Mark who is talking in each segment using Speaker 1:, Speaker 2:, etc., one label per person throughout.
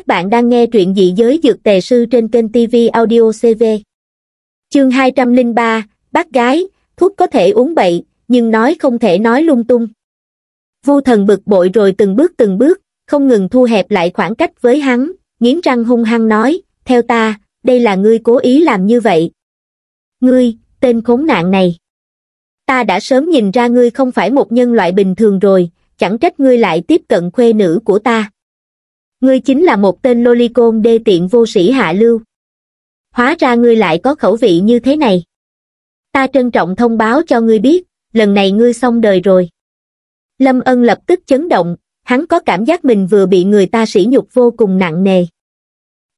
Speaker 1: Các bạn đang nghe truyện dị giới dược tề sư trên kênh TV Audio CV. Chương 203, bác gái, thuốc có thể uống bậy, nhưng nói không thể nói lung tung. Vu thần bực bội rồi từng bước từng bước, không ngừng thu hẹp lại khoảng cách với hắn, nghiến răng hung hăng nói, theo ta, đây là ngươi cố ý làm như vậy. Ngươi, tên khốn nạn này. Ta đã sớm nhìn ra ngươi không phải một nhân loại bình thường rồi, chẳng trách ngươi lại tiếp cận khuê nữ của ta ngươi chính là một tên lolicon đê tiện vô sĩ hạ lưu hóa ra ngươi lại có khẩu vị như thế này ta trân trọng thông báo cho ngươi biết lần này ngươi xong đời rồi lâm ân lập tức chấn động hắn có cảm giác mình vừa bị người ta sỉ nhục vô cùng nặng nề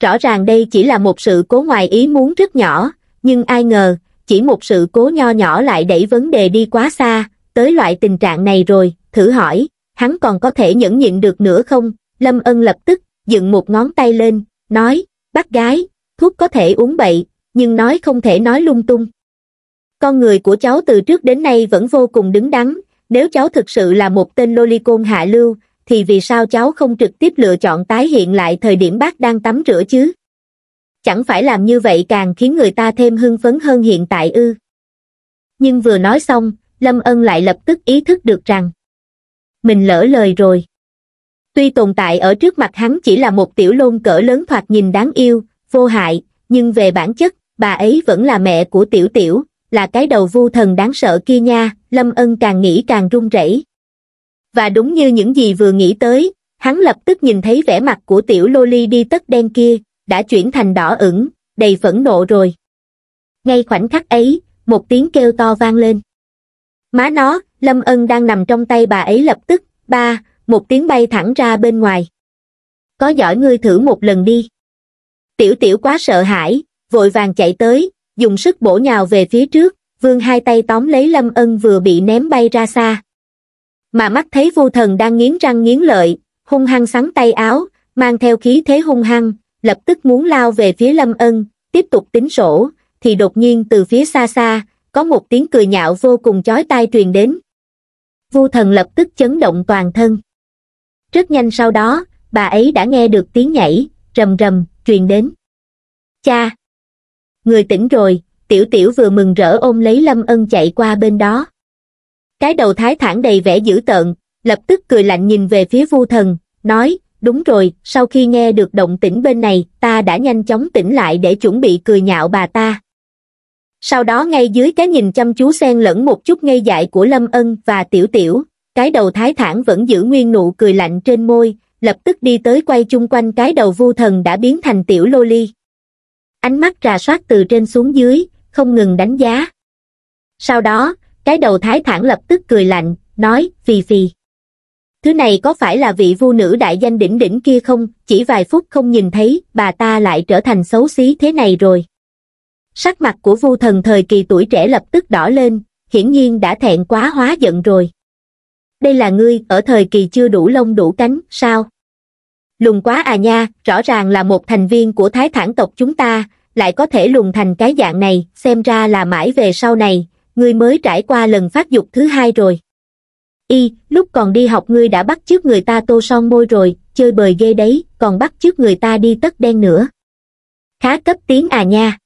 Speaker 1: rõ ràng đây chỉ là một sự cố ngoài ý muốn rất nhỏ nhưng ai ngờ chỉ một sự cố nho nhỏ lại đẩy vấn đề đi quá xa tới loại tình trạng này rồi thử hỏi hắn còn có thể nhẫn nhịn được nữa không lâm ân lập tức dựng một ngón tay lên nói bác gái thuốc có thể uống bậy nhưng nói không thể nói lung tung con người của cháu từ trước đến nay vẫn vô cùng đứng đắn nếu cháu thực sự là một tên lolicon hạ lưu thì vì sao cháu không trực tiếp lựa chọn tái hiện lại thời điểm bác đang tắm rửa chứ chẳng phải làm như vậy càng khiến người ta thêm hưng phấn hơn hiện tại ư nhưng vừa nói xong lâm ân lại lập tức ý thức được rằng mình lỡ lời rồi tuy tồn tại ở trước mặt hắn chỉ là một tiểu lôn cỡ lớn thoạt nhìn đáng yêu vô hại nhưng về bản chất bà ấy vẫn là mẹ của tiểu tiểu là cái đầu vu thần đáng sợ kia nha lâm ân càng nghĩ càng run rẩy và đúng như những gì vừa nghĩ tới hắn lập tức nhìn thấy vẻ mặt của tiểu loli đi tất đen kia đã chuyển thành đỏ ửng đầy phẫn nộ rồi ngay khoảnh khắc ấy một tiếng kêu to vang lên má nó lâm ân đang nằm trong tay bà ấy lập tức ba một tiếng bay thẳng ra bên ngoài. Có giỏi ngươi thử một lần đi. Tiểu tiểu quá sợ hãi, vội vàng chạy tới, dùng sức bổ nhào về phía trước, vương hai tay tóm lấy lâm ân vừa bị ném bay ra xa. Mà mắt thấy vô thần đang nghiến răng nghiến lợi, hung hăng sắn tay áo, mang theo khí thế hung hăng, lập tức muốn lao về phía lâm ân, tiếp tục tính sổ, thì đột nhiên từ phía xa xa, có một tiếng cười nhạo vô cùng chói tai truyền đến. Vô thần lập tức chấn động toàn thân. Rất nhanh sau đó, bà ấy đã nghe được tiếng nhảy, rầm rầm, truyền đến. Cha! Người tỉnh rồi, tiểu tiểu vừa mừng rỡ ôm lấy Lâm Ân chạy qua bên đó. Cái đầu thái thản đầy vẻ dữ tợn, lập tức cười lạnh nhìn về phía vu thần, nói, đúng rồi, sau khi nghe được động tĩnh bên này, ta đã nhanh chóng tỉnh lại để chuẩn bị cười nhạo bà ta. Sau đó ngay dưới cái nhìn chăm chú xen lẫn một chút ngây dại của Lâm Ân và Tiểu Tiểu, cái đầu thái thản vẫn giữ nguyên nụ cười lạnh trên môi, lập tức đi tới quay chung quanh cái đầu vu thần đã biến thành tiểu lô ly. Ánh mắt rà soát từ trên xuống dưới, không ngừng đánh giá. Sau đó, cái đầu thái thản lập tức cười lạnh, nói, phì phì. Thứ này có phải là vị vu nữ đại danh đỉnh đỉnh kia không, chỉ vài phút không nhìn thấy, bà ta lại trở thành xấu xí thế này rồi. Sắc mặt của vu thần thời kỳ tuổi trẻ lập tức đỏ lên, hiển nhiên đã thẹn quá hóa giận rồi đây là ngươi ở thời kỳ chưa đủ lông đủ cánh, sao? Lùng quá à nha, rõ ràng là một thành viên của thái thản tộc chúng ta, lại có thể lùng thành cái dạng này, xem ra là mãi về sau này, ngươi mới trải qua lần phát dục thứ hai rồi. Y, lúc còn đi học ngươi đã bắt chước người ta tô son môi rồi, chơi bời ghê đấy, còn bắt chước người ta đi tất đen nữa. Khá cấp tiếng à nha.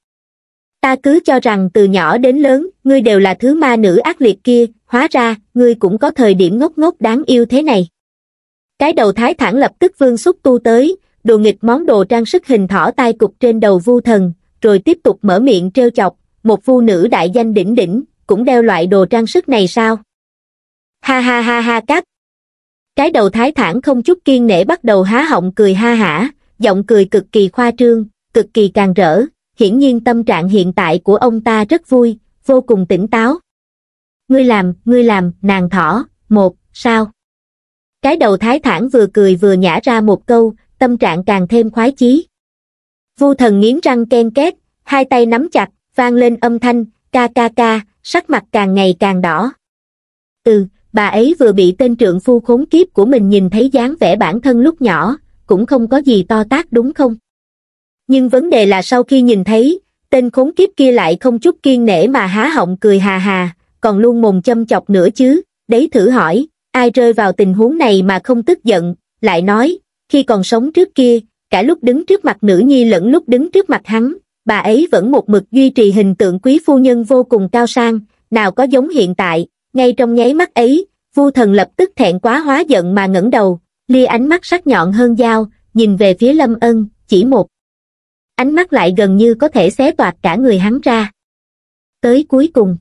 Speaker 1: Ta cứ cho rằng từ nhỏ đến lớn, ngươi đều là thứ ma nữ ác liệt kia, hóa ra ngươi cũng có thời điểm ngốc ngốc đáng yêu thế này cái đầu thái thản lập tức vương xúc tu tới đồ nghịch món đồ trang sức hình thỏ tai cục trên đầu vu thần rồi tiếp tục mở miệng trêu chọc một vu nữ đại danh đỉnh đỉnh cũng đeo loại đồ trang sức này sao ha ha ha ha cắt cái đầu thái thản không chút kiên nể bắt đầu há họng cười ha hả giọng cười cực kỳ khoa trương cực kỳ càng rỡ hiển nhiên tâm trạng hiện tại của ông ta rất vui vô cùng tỉnh táo ngươi làm ngươi làm nàng thỏ một sao cái đầu thái thản vừa cười vừa nhả ra một câu tâm trạng càng thêm khoái chí vu thần nghiến răng ken két hai tay nắm chặt vang lên âm thanh ca ca ca sắc mặt càng ngày càng đỏ ừ bà ấy vừa bị tên trượng phu khốn kiếp của mình nhìn thấy dáng vẻ bản thân lúc nhỏ cũng không có gì to tác đúng không nhưng vấn đề là sau khi nhìn thấy tên khốn kiếp kia lại không chút kiên nể mà há họng cười hà hà còn luôn mồm châm chọc nữa chứ, đấy thử hỏi, ai rơi vào tình huống này mà không tức giận, lại nói, khi còn sống trước kia, cả lúc đứng trước mặt nữ nhi lẫn lúc đứng trước mặt hắn, bà ấy vẫn một mực duy trì hình tượng quý phu nhân vô cùng cao sang, nào có giống hiện tại, ngay trong nháy mắt ấy, vu thần lập tức thẹn quá hóa giận mà ngẩng đầu, lia ánh mắt sắc nhọn hơn dao, nhìn về phía lâm ân, chỉ một. Ánh mắt lại gần như có thể xé toạc cả người hắn ra. Tới cuối cùng,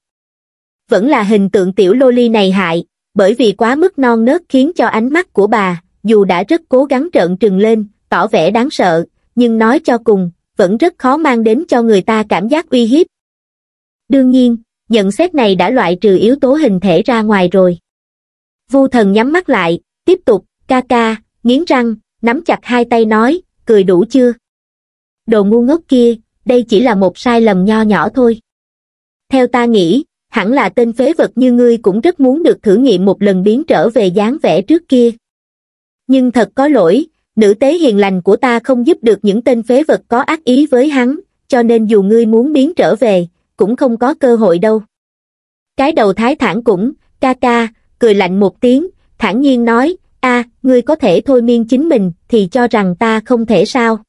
Speaker 1: vẫn là hình tượng tiểu loli này hại, bởi vì quá mức non nớt khiến cho ánh mắt của bà, dù đã rất cố gắng trợn trừng lên, tỏ vẻ đáng sợ, nhưng nói cho cùng, vẫn rất khó mang đến cho người ta cảm giác uy hiếp. Đương nhiên, nhận xét này đã loại trừ yếu tố hình thể ra ngoài rồi. Vu thần nhắm mắt lại, tiếp tục, ca ca, nghiến răng, nắm chặt hai tay nói, cười đủ chưa? Đồ ngu ngốc kia, đây chỉ là một sai lầm nho nhỏ thôi. Theo ta nghĩ, hẳn là tên phế vật như ngươi cũng rất muốn được thử nghiệm một lần biến trở về dáng vẻ trước kia. Nhưng thật có lỗi, nữ tế hiền lành của ta không giúp được những tên phế vật có ác ý với hắn, cho nên dù ngươi muốn biến trở về, cũng không có cơ hội đâu. Cái đầu thái thản cũng, ca ca, cười lạnh một tiếng, thản nhiên nói, a ngươi có thể thôi miên chính mình thì cho rằng ta không thể sao.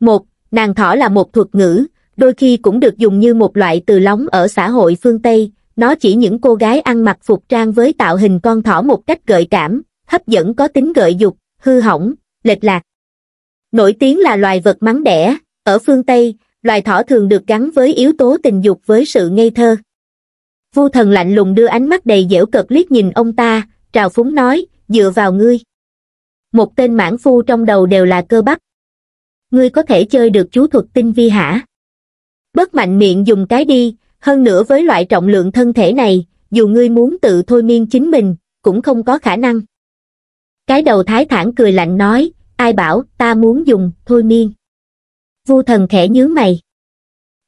Speaker 1: Một, nàng thỏ là một thuật ngữ, đôi khi cũng được dùng như một loại từ lóng ở xã hội phương Tây, nó chỉ những cô gái ăn mặc phục trang với tạo hình con thỏ một cách gợi cảm, hấp dẫn có tính gợi dục, hư hỏng, lệch lạc. Nổi tiếng là loài vật mắng đẻ, ở phương Tây, loài thỏ thường được gắn với yếu tố tình dục với sự ngây thơ. Vu thần lạnh lùng đưa ánh mắt đầy dẻo cợt liếc nhìn ông ta, trào phúng nói, dựa vào ngươi. Một tên mãn phu trong đầu đều là cơ bắp. Ngươi có thể chơi được chú thuật tinh vi hả? Bất mạnh miệng dùng cái đi, hơn nữa với loại trọng lượng thân thể này, dù ngươi muốn tự thôi miên chính mình, cũng không có khả năng. Cái đầu thái thản cười lạnh nói, ai bảo ta muốn dùng thôi miên. Vu thần khẽ nhớ mày.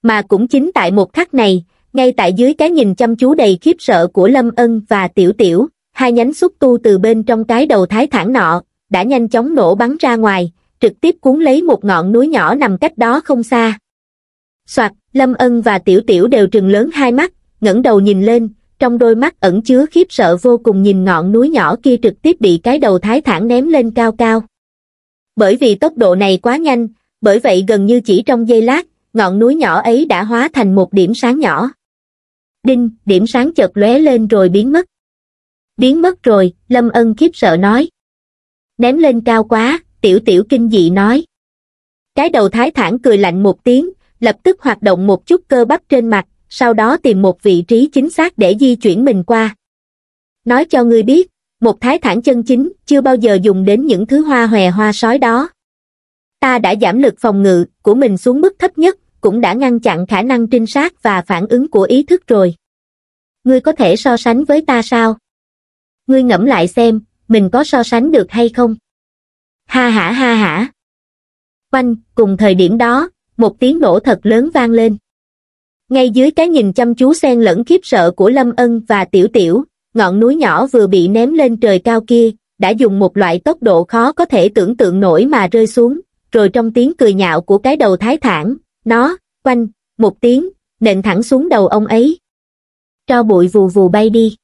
Speaker 1: Mà cũng chính tại một khắc này, ngay tại dưới cái nhìn chăm chú đầy khiếp sợ của Lâm Ân và Tiểu Tiểu, hai nhánh xúc tu từ bên trong cái đầu thái thản nọ, đã nhanh chóng nổ bắn ra ngoài, trực tiếp cuốn lấy một ngọn núi nhỏ nằm cách đó không xa, soạt lâm ân và tiểu tiểu đều trừng lớn hai mắt ngẩng đầu nhìn lên trong đôi mắt ẩn chứa khiếp sợ vô cùng nhìn ngọn núi nhỏ kia trực tiếp bị cái đầu thái thản ném lên cao cao bởi vì tốc độ này quá nhanh bởi vậy gần như chỉ trong giây lát ngọn núi nhỏ ấy đã hóa thành một điểm sáng nhỏ đinh điểm sáng chợt lóe lên rồi biến mất biến mất rồi lâm ân khiếp sợ nói ném lên cao quá tiểu tiểu kinh dị nói cái đầu thái thản cười lạnh một tiếng lập tức hoạt động một chút cơ bắp trên mặt, sau đó tìm một vị trí chính xác để di chuyển mình qua. Nói cho ngươi biết, một thái thản chân chính chưa bao giờ dùng đến những thứ hoa hòe hoa sói đó. Ta đã giảm lực phòng ngự của mình xuống mức thấp nhất, cũng đã ngăn chặn khả năng trinh sát và phản ứng của ý thức rồi. Ngươi có thể so sánh với ta sao? Ngươi ngẫm lại xem, mình có so sánh được hay không? Ha ha ha ha. Quanh, cùng thời điểm đó, một tiếng nổ thật lớn vang lên. Ngay dưới cái nhìn chăm chú xen lẫn khiếp sợ của Lâm Ân và Tiểu Tiểu, ngọn núi nhỏ vừa bị ném lên trời cao kia, đã dùng một loại tốc độ khó có thể tưởng tượng nổi mà rơi xuống, rồi trong tiếng cười nhạo của cái đầu thái thản, nó, quanh, một tiếng, nện thẳng xuống đầu ông ấy. Cho bụi vù vù bay đi.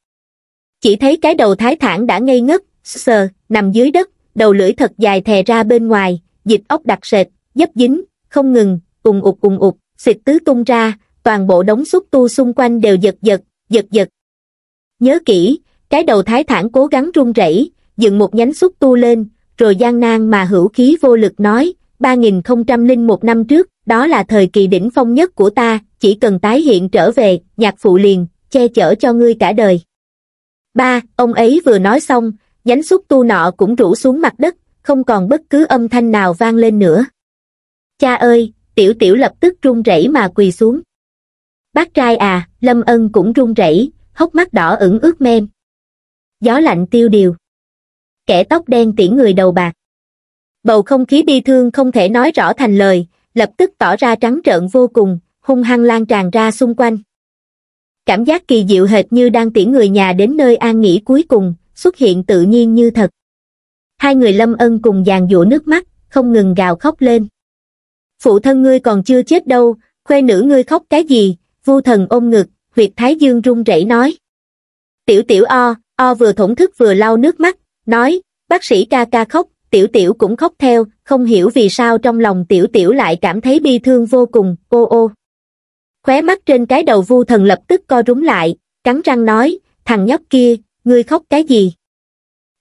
Speaker 1: Chỉ thấy cái đầu thái thản đã ngây ngất, sờ, nằm dưới đất, đầu lưỡi thật dài thè ra bên ngoài, dịch ốc đặc sệt, dấp dính, không ngừng, ùng ụt ùng ụt, xịt tứ tung ra, toàn bộ đống xúc tu xung quanh đều giật giật, giật giật. Nhớ kỹ, cái đầu thái thản cố gắng rung rẩy, dựng một nhánh xúc tu lên, rồi gian nan mà hữu khí vô lực nói, 3001 năm trước, đó là thời kỳ đỉnh phong nhất của ta, chỉ cần tái hiện trở về, nhạc phụ liền, che chở cho ngươi cả đời. Ba, ông ấy vừa nói xong, nhánh xúc tu nọ cũng rủ xuống mặt đất, không còn bất cứ âm thanh nào vang lên nữa. Cha ơi, tiểu tiểu lập tức run rẩy mà quỳ xuống. Bác trai à, Lâm Ân cũng run rẩy, hốc mắt đỏ ửng ướt mềm. Gió lạnh tiêu điều. Kẻ tóc đen tỉ người đầu bạc. Bầu không khí bi thương không thể nói rõ thành lời, lập tức tỏ ra trắng trợn vô cùng, hung hăng lan tràn ra xung quanh. Cảm giác kỳ diệu hệt như đang tiễn người nhà đến nơi an nghỉ cuối cùng, xuất hiện tự nhiên như thật. Hai người lâm ân cùng dàn dũa nước mắt, không ngừng gào khóc lên phụ thân ngươi còn chưa chết đâu, khuê nữ ngươi khóc cái gì, vu thần ôm ngực, huyệt thái dương run rẩy nói. Tiểu tiểu o, o vừa thổn thức vừa lau nước mắt, nói, bác sĩ ca ca khóc, tiểu tiểu cũng khóc theo, không hiểu vì sao trong lòng tiểu tiểu lại cảm thấy bi thương vô cùng, ô ô. Khóe mắt trên cái đầu vu thần lập tức co rúm lại, cắn răng nói, thằng nhóc kia, ngươi khóc cái gì?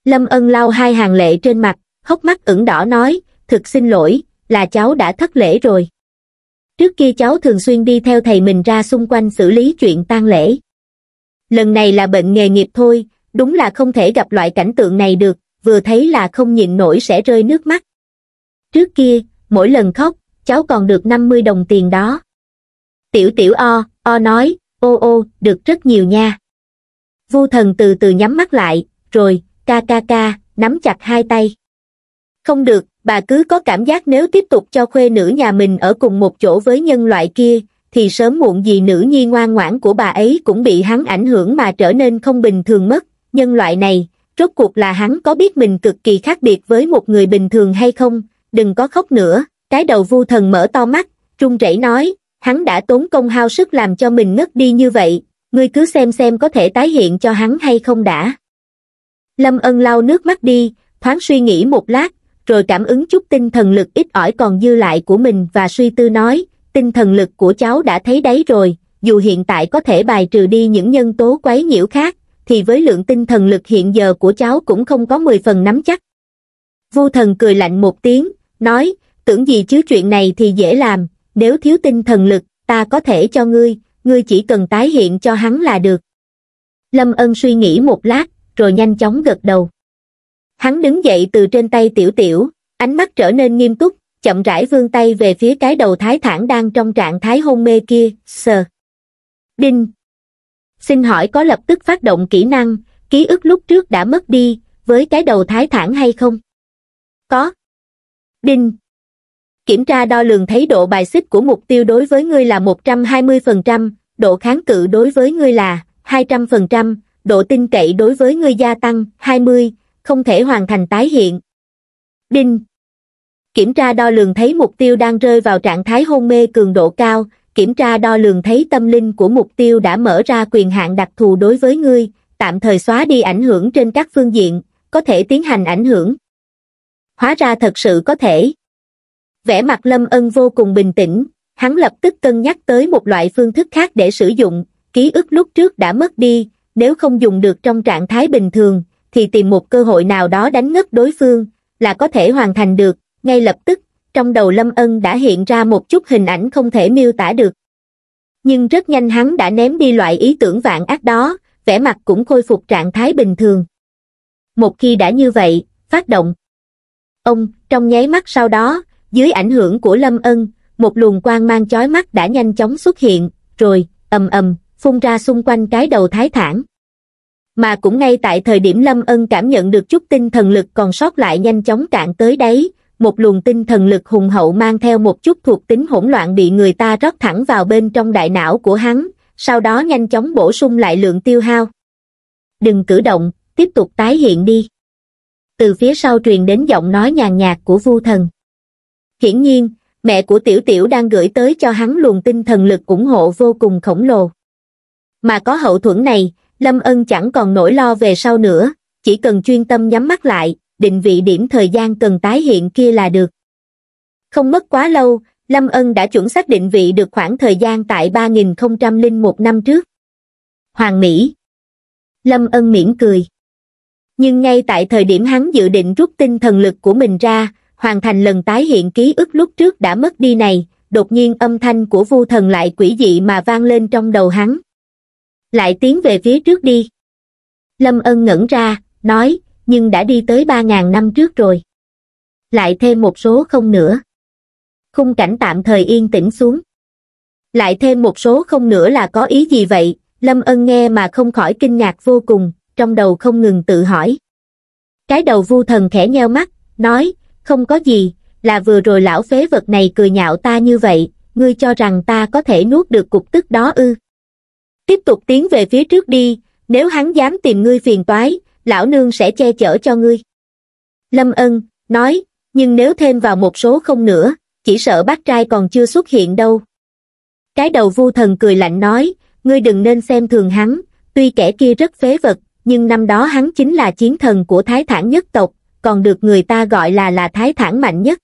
Speaker 1: Lâm ân lau hai hàng lệ trên mặt, hốc mắt ửng đỏ nói, thực xin lỗi, là cháu đã thất lễ rồi. Trước kia cháu thường xuyên đi theo thầy mình ra xung quanh xử lý chuyện tang lễ. Lần này là bệnh nghề nghiệp thôi, đúng là không thể gặp loại cảnh tượng này được, vừa thấy là không nhịn nổi sẽ rơi nước mắt. Trước kia, mỗi lần khóc, cháu còn được 50 đồng tiền đó. Tiểu tiểu o, o nói, ô ô, được rất nhiều nha. Vu thần từ từ nhắm mắt lại, rồi, ca ca ca, nắm chặt hai tay. Không được, bà cứ có cảm giác nếu tiếp tục cho khuê nữ nhà mình ở cùng một chỗ với nhân loại kia thì sớm muộn gì nữ nhi ngoan ngoãn của bà ấy cũng bị hắn ảnh hưởng mà trở nên không bình thường mất nhân loại này rốt cuộc là hắn có biết mình cực kỳ khác biệt với một người bình thường hay không đừng có khóc nữa cái đầu vu thần mở to mắt trung rẩy nói hắn đã tốn công hao sức làm cho mình ngất đi như vậy ngươi cứ xem xem có thể tái hiện cho hắn hay không đã lâm ân lau nước mắt đi thoáng suy nghĩ một lát rồi cảm ứng chút tinh thần lực ít ỏi còn dư lại của mình và suy tư nói, tinh thần lực của cháu đã thấy đấy rồi, dù hiện tại có thể bài trừ đi những nhân tố quấy nhiễu khác, thì với lượng tinh thần lực hiện giờ của cháu cũng không có 10 phần nắm chắc. Vu thần cười lạnh một tiếng, nói, tưởng gì chứ chuyện này thì dễ làm, nếu thiếu tinh thần lực, ta có thể cho ngươi, ngươi chỉ cần tái hiện cho hắn là được. Lâm ân suy nghĩ một lát, rồi nhanh chóng gật đầu. Hắn đứng dậy từ trên tay tiểu tiểu, ánh mắt trở nên nghiêm túc, chậm rãi vươn tay về phía cái đầu thái thản đang trong trạng thái hôn mê kia, sờ. Đinh. Xin hỏi có lập tức phát động kỹ năng, ký ức lúc trước đã mất đi, với cái đầu thái thản hay không? Có. Đinh. Kiểm tra đo lường thấy độ bài xích của mục tiêu đối với ngươi là 120%, độ kháng cự đối với ngươi là 200%, độ tin cậy đối với ngươi gia tăng 20, không thể hoàn thành tái hiện. Đinh Kiểm tra đo lường thấy mục tiêu đang rơi vào trạng thái hôn mê cường độ cao, kiểm tra đo lường thấy tâm linh của mục tiêu đã mở ra quyền hạn đặc thù đối với ngươi, tạm thời xóa đi ảnh hưởng trên các phương diện, có thể tiến hành ảnh hưởng. Hóa ra thật sự có thể. Vẻ mặt Lâm Ân vô cùng bình tĩnh, hắn lập tức cân nhắc tới một loại phương thức khác để sử dụng, ký ức lúc trước đã mất đi, nếu không dùng được trong trạng thái bình thường, thì tìm một cơ hội nào đó đánh ngất đối phương, là có thể hoàn thành được, ngay lập tức, trong đầu Lâm Ân đã hiện ra một chút hình ảnh không thể miêu tả được. Nhưng rất nhanh hắn đã ném đi loại ý tưởng vạn ác đó, vẻ mặt cũng khôi phục trạng thái bình thường. Một khi đã như vậy, phát động. Ông, trong nháy mắt sau đó, dưới ảnh hưởng của Lâm Ân, một luồng quang mang chói mắt đã nhanh chóng xuất hiện, rồi, ầm ầm, phun ra xung quanh cái đầu thái thản mà cũng ngay tại thời điểm Lâm Ân cảm nhận được chút tinh thần lực còn sót lại nhanh chóng cạn tới đấy, một luồng tinh thần lực hùng hậu mang theo một chút thuộc tính hỗn loạn bị người ta rót thẳng vào bên trong đại não của hắn, sau đó nhanh chóng bổ sung lại lượng tiêu hao. Đừng cử động, tiếp tục tái hiện đi. Từ phía sau truyền đến giọng nói nhàn nhạt của vu thần. Hiển nhiên, mẹ của tiểu tiểu đang gửi tới cho hắn luồng tinh thần lực ủng hộ vô cùng khổng lồ. Mà có hậu thuẫn này, Lâm Ân chẳng còn nỗi lo về sau nữa, chỉ cần chuyên tâm nhắm mắt lại, định vị điểm thời gian cần tái hiện kia là được. Không mất quá lâu, Lâm Ân đã chuẩn xác định vị được khoảng thời gian tại 3001 năm trước. Hoàng Mỹ Lâm Ân mỉm cười. Nhưng ngay tại thời điểm hắn dự định rút tinh thần lực của mình ra, hoàn thành lần tái hiện ký ức lúc trước đã mất đi này, đột nhiên âm thanh của vu thần lại quỷ dị mà vang lên trong đầu hắn lại tiến về phía trước đi lâm ân ngẩn ra nói nhưng đã đi tới ba ngàn năm trước rồi lại thêm một số không nữa khung cảnh tạm thời yên tĩnh xuống lại thêm một số không nữa là có ý gì vậy lâm ân nghe mà không khỏi kinh ngạc vô cùng trong đầu không ngừng tự hỏi cái đầu vu thần khẽ nheo mắt nói không có gì là vừa rồi lão phế vật này cười nhạo ta như vậy ngươi cho rằng ta có thể nuốt được cục tức đó ư tiếp tục tiến về phía trước đi nếu hắn dám tìm ngươi phiền toái lão nương sẽ che chở cho ngươi lâm ân nói nhưng nếu thêm vào một số không nữa chỉ sợ bác trai còn chưa xuất hiện đâu cái đầu vu thần cười lạnh nói ngươi đừng nên xem thường hắn tuy kẻ kia rất phế vật nhưng năm đó hắn chính là chiến thần của thái thản nhất tộc còn được người ta gọi là là thái thản mạnh nhất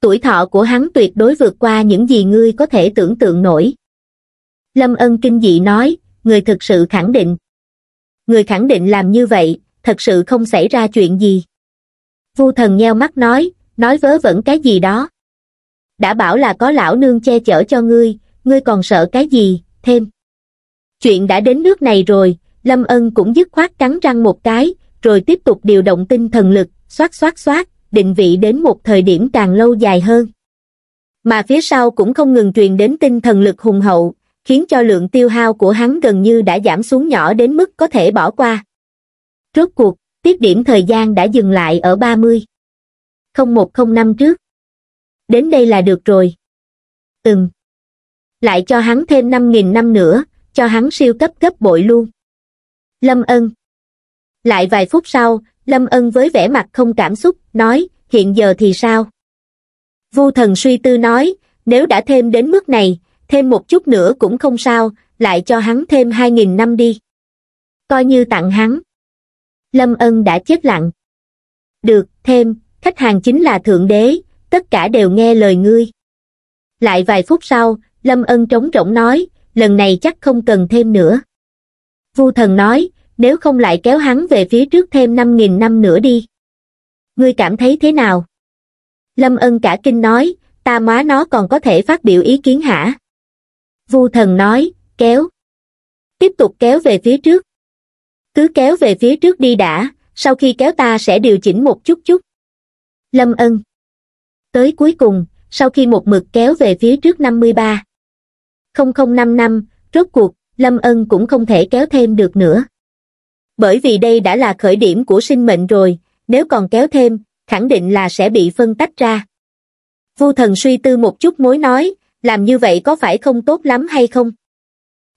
Speaker 1: tuổi thọ của hắn tuyệt đối vượt qua những gì ngươi có thể tưởng tượng nổi Lâm Ân kinh dị nói, người thực sự khẳng định. Người khẳng định làm như vậy, thật sự không xảy ra chuyện gì. Vu thần nheo mắt nói, nói vớ vẩn cái gì đó. Đã bảo là có lão nương che chở cho ngươi, ngươi còn sợ cái gì, thêm. Chuyện đã đến nước này rồi, Lâm Ân cũng dứt khoát cắn răng một cái, rồi tiếp tục điều động tinh thần lực, xoát xoát xoát, định vị đến một thời điểm càng lâu dài hơn. Mà phía sau cũng không ngừng truyền đến tinh thần lực hùng hậu, khiến cho lượng tiêu hao của hắn gần như đã giảm xuống nhỏ đến mức có thể bỏ qua. Rốt cuộc, tiết điểm thời gian đã dừng lại ở 30. 0105 trước. Đến đây là được rồi. Ừm. Lại cho hắn thêm 5.000 năm nữa, cho hắn siêu cấp gấp bội luôn. Lâm Ân. Lại vài phút sau, Lâm Ân với vẻ mặt không cảm xúc, nói, hiện giờ thì sao? Vu thần suy tư nói, nếu đã thêm đến mức này, thêm một chút nữa cũng không sao, lại cho hắn thêm 2.000 năm đi. Coi như tặng hắn. Lâm Ân đã chết lặng. Được, thêm, khách hàng chính là Thượng Đế, tất cả đều nghe lời ngươi. Lại vài phút sau, Lâm Ân trống rỗng nói, lần này chắc không cần thêm nữa. Vu thần nói, nếu không lại kéo hắn về phía trước thêm 5.000 năm nữa đi. Ngươi cảm thấy thế nào? Lâm Ân cả kinh nói, ta má nó còn có thể phát biểu ý kiến hả? vu thần nói kéo tiếp tục kéo về phía trước cứ kéo về phía trước đi đã sau khi kéo ta sẽ điều chỉnh một chút chút lâm ân tới cuối cùng sau khi một mực kéo về phía trước năm mươi ba không không năm năm rốt cuộc lâm ân cũng không thể kéo thêm được nữa bởi vì đây đã là khởi điểm của sinh mệnh rồi nếu còn kéo thêm khẳng định là sẽ bị phân tách ra vu thần suy tư một chút mối nói làm như vậy có phải không tốt lắm hay không?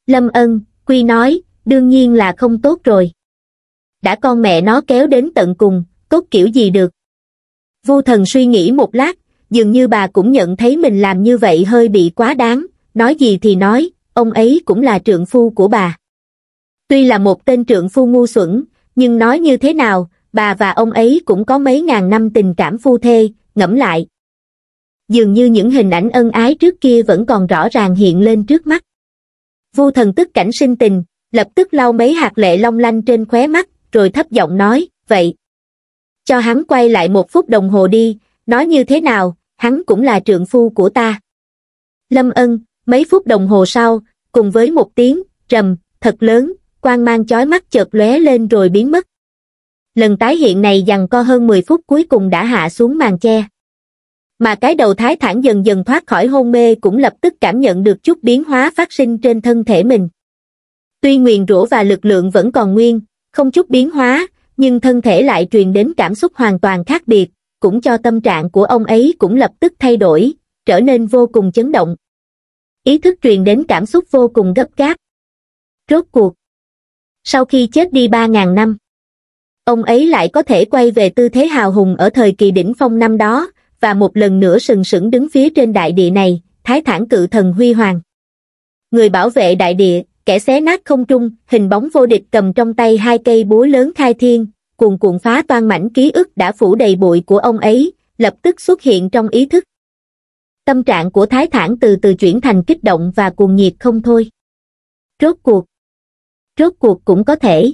Speaker 1: Lâm ân, Quy nói, đương nhiên là không tốt rồi. Đã con mẹ nó kéo đến tận cùng, tốt kiểu gì được? Vô thần suy nghĩ một lát, dường như bà cũng nhận thấy mình làm như vậy hơi bị quá đáng, nói gì thì nói, ông ấy cũng là trượng phu của bà. Tuy là một tên trượng phu ngu xuẩn, nhưng nói như thế nào, bà và ông ấy cũng có mấy ngàn năm tình cảm phu thê, ngẫm lại, dường như những hình ảnh ân ái trước kia vẫn còn rõ ràng hiện lên trước mắt. Vu thần tức cảnh sinh tình, lập tức lau mấy hạt lệ long lanh trên khóe mắt, rồi thấp giọng nói, vậy. Cho hắn quay lại một phút đồng hồ đi, nói như thế nào, hắn cũng là trượng phu của ta. Lâm ân, mấy phút đồng hồ sau, cùng với một tiếng, trầm, thật lớn, quang mang chói mắt chợt lóe lên rồi biến mất. Lần tái hiện này dằn co hơn 10 phút cuối cùng đã hạ xuống màn che mà cái đầu thái thản dần dần thoát khỏi hôn mê cũng lập tức cảm nhận được chút biến hóa phát sinh trên thân thể mình. Tuy nguyền rũ và lực lượng vẫn còn nguyên, không chút biến hóa, nhưng thân thể lại truyền đến cảm xúc hoàn toàn khác biệt, cũng cho tâm trạng của ông ấy cũng lập tức thay đổi, trở nên vô cùng chấn động. Ý thức truyền đến cảm xúc vô cùng gấp gáp. Rốt cuộc. Sau khi chết đi 3.000 năm, ông ấy lại có thể quay về tư thế hào hùng ở thời kỳ đỉnh phong năm đó, và một lần nữa sừng sững đứng phía trên đại địa này, thái thản cự thần huy hoàng. Người bảo vệ đại địa, kẻ xé nát không trung, hình bóng vô địch cầm trong tay hai cây búa lớn khai thiên, cuồn cuộn phá toan mảnh ký ức đã phủ đầy bụi của ông ấy, lập tức xuất hiện trong ý thức. Tâm trạng của Thái Thản từ từ chuyển thành kích động và cuồng nhiệt không thôi. Rốt cuộc. Rốt cuộc cũng có thể.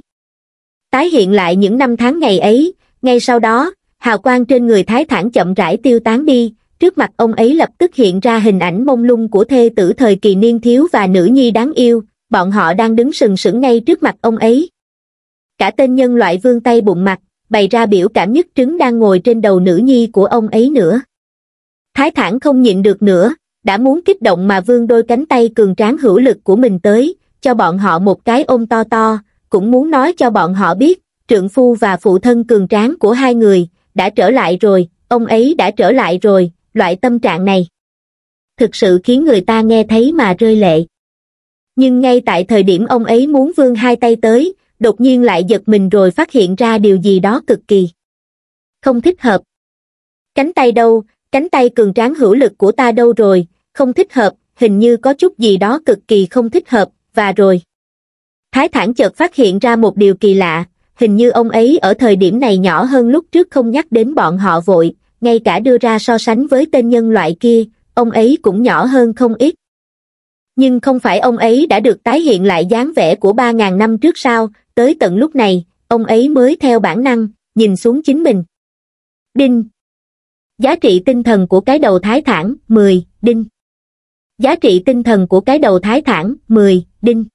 Speaker 1: Tái hiện lại những năm tháng ngày ấy, ngay sau đó, hào quang trên người thái thản chậm rãi tiêu tán đi trước mặt ông ấy lập tức hiện ra hình ảnh mông lung của thê tử thời kỳ niên thiếu và nữ nhi đáng yêu bọn họ đang đứng sừng sững ngay trước mặt ông ấy cả tên nhân loại vương tay bụng mặt bày ra biểu cảm nhất trứng đang ngồi trên đầu nữ nhi của ông ấy nữa thái thản không nhịn được nữa đã muốn kích động mà vương đôi cánh tay cường tráng hữu lực của mình tới cho bọn họ một cái ôm to to cũng muốn nói cho bọn họ biết trượng phu và phụ thân cường tráng của hai người đã trở lại rồi, ông ấy đã trở lại rồi, loại tâm trạng này. Thực sự khiến người ta nghe thấy mà rơi lệ. Nhưng ngay tại thời điểm ông ấy muốn vươn hai tay tới, đột nhiên lại giật mình rồi phát hiện ra điều gì đó cực kỳ. Không thích hợp. Cánh tay đâu, cánh tay cường tráng hữu lực của ta đâu rồi, không thích hợp, hình như có chút gì đó cực kỳ không thích hợp, và rồi. Thái thản chợt phát hiện ra một điều kỳ lạ, hình như ông ấy ở thời điểm này nhỏ hơn lúc trước không nhắc đến bọn họ vội, ngay cả đưa ra so sánh với tên nhân loại kia, ông ấy cũng nhỏ hơn không ít. Nhưng không phải ông ấy đã được tái hiện lại dáng vẻ của 3.000 năm trước sao, tới tận lúc này, ông ấy mới theo bản năng, nhìn xuống chính mình. Đinh Giá trị tinh thần của cái đầu thái thản, 10, đinh. Giá trị tinh thần của cái đầu thái thản, 10, đinh.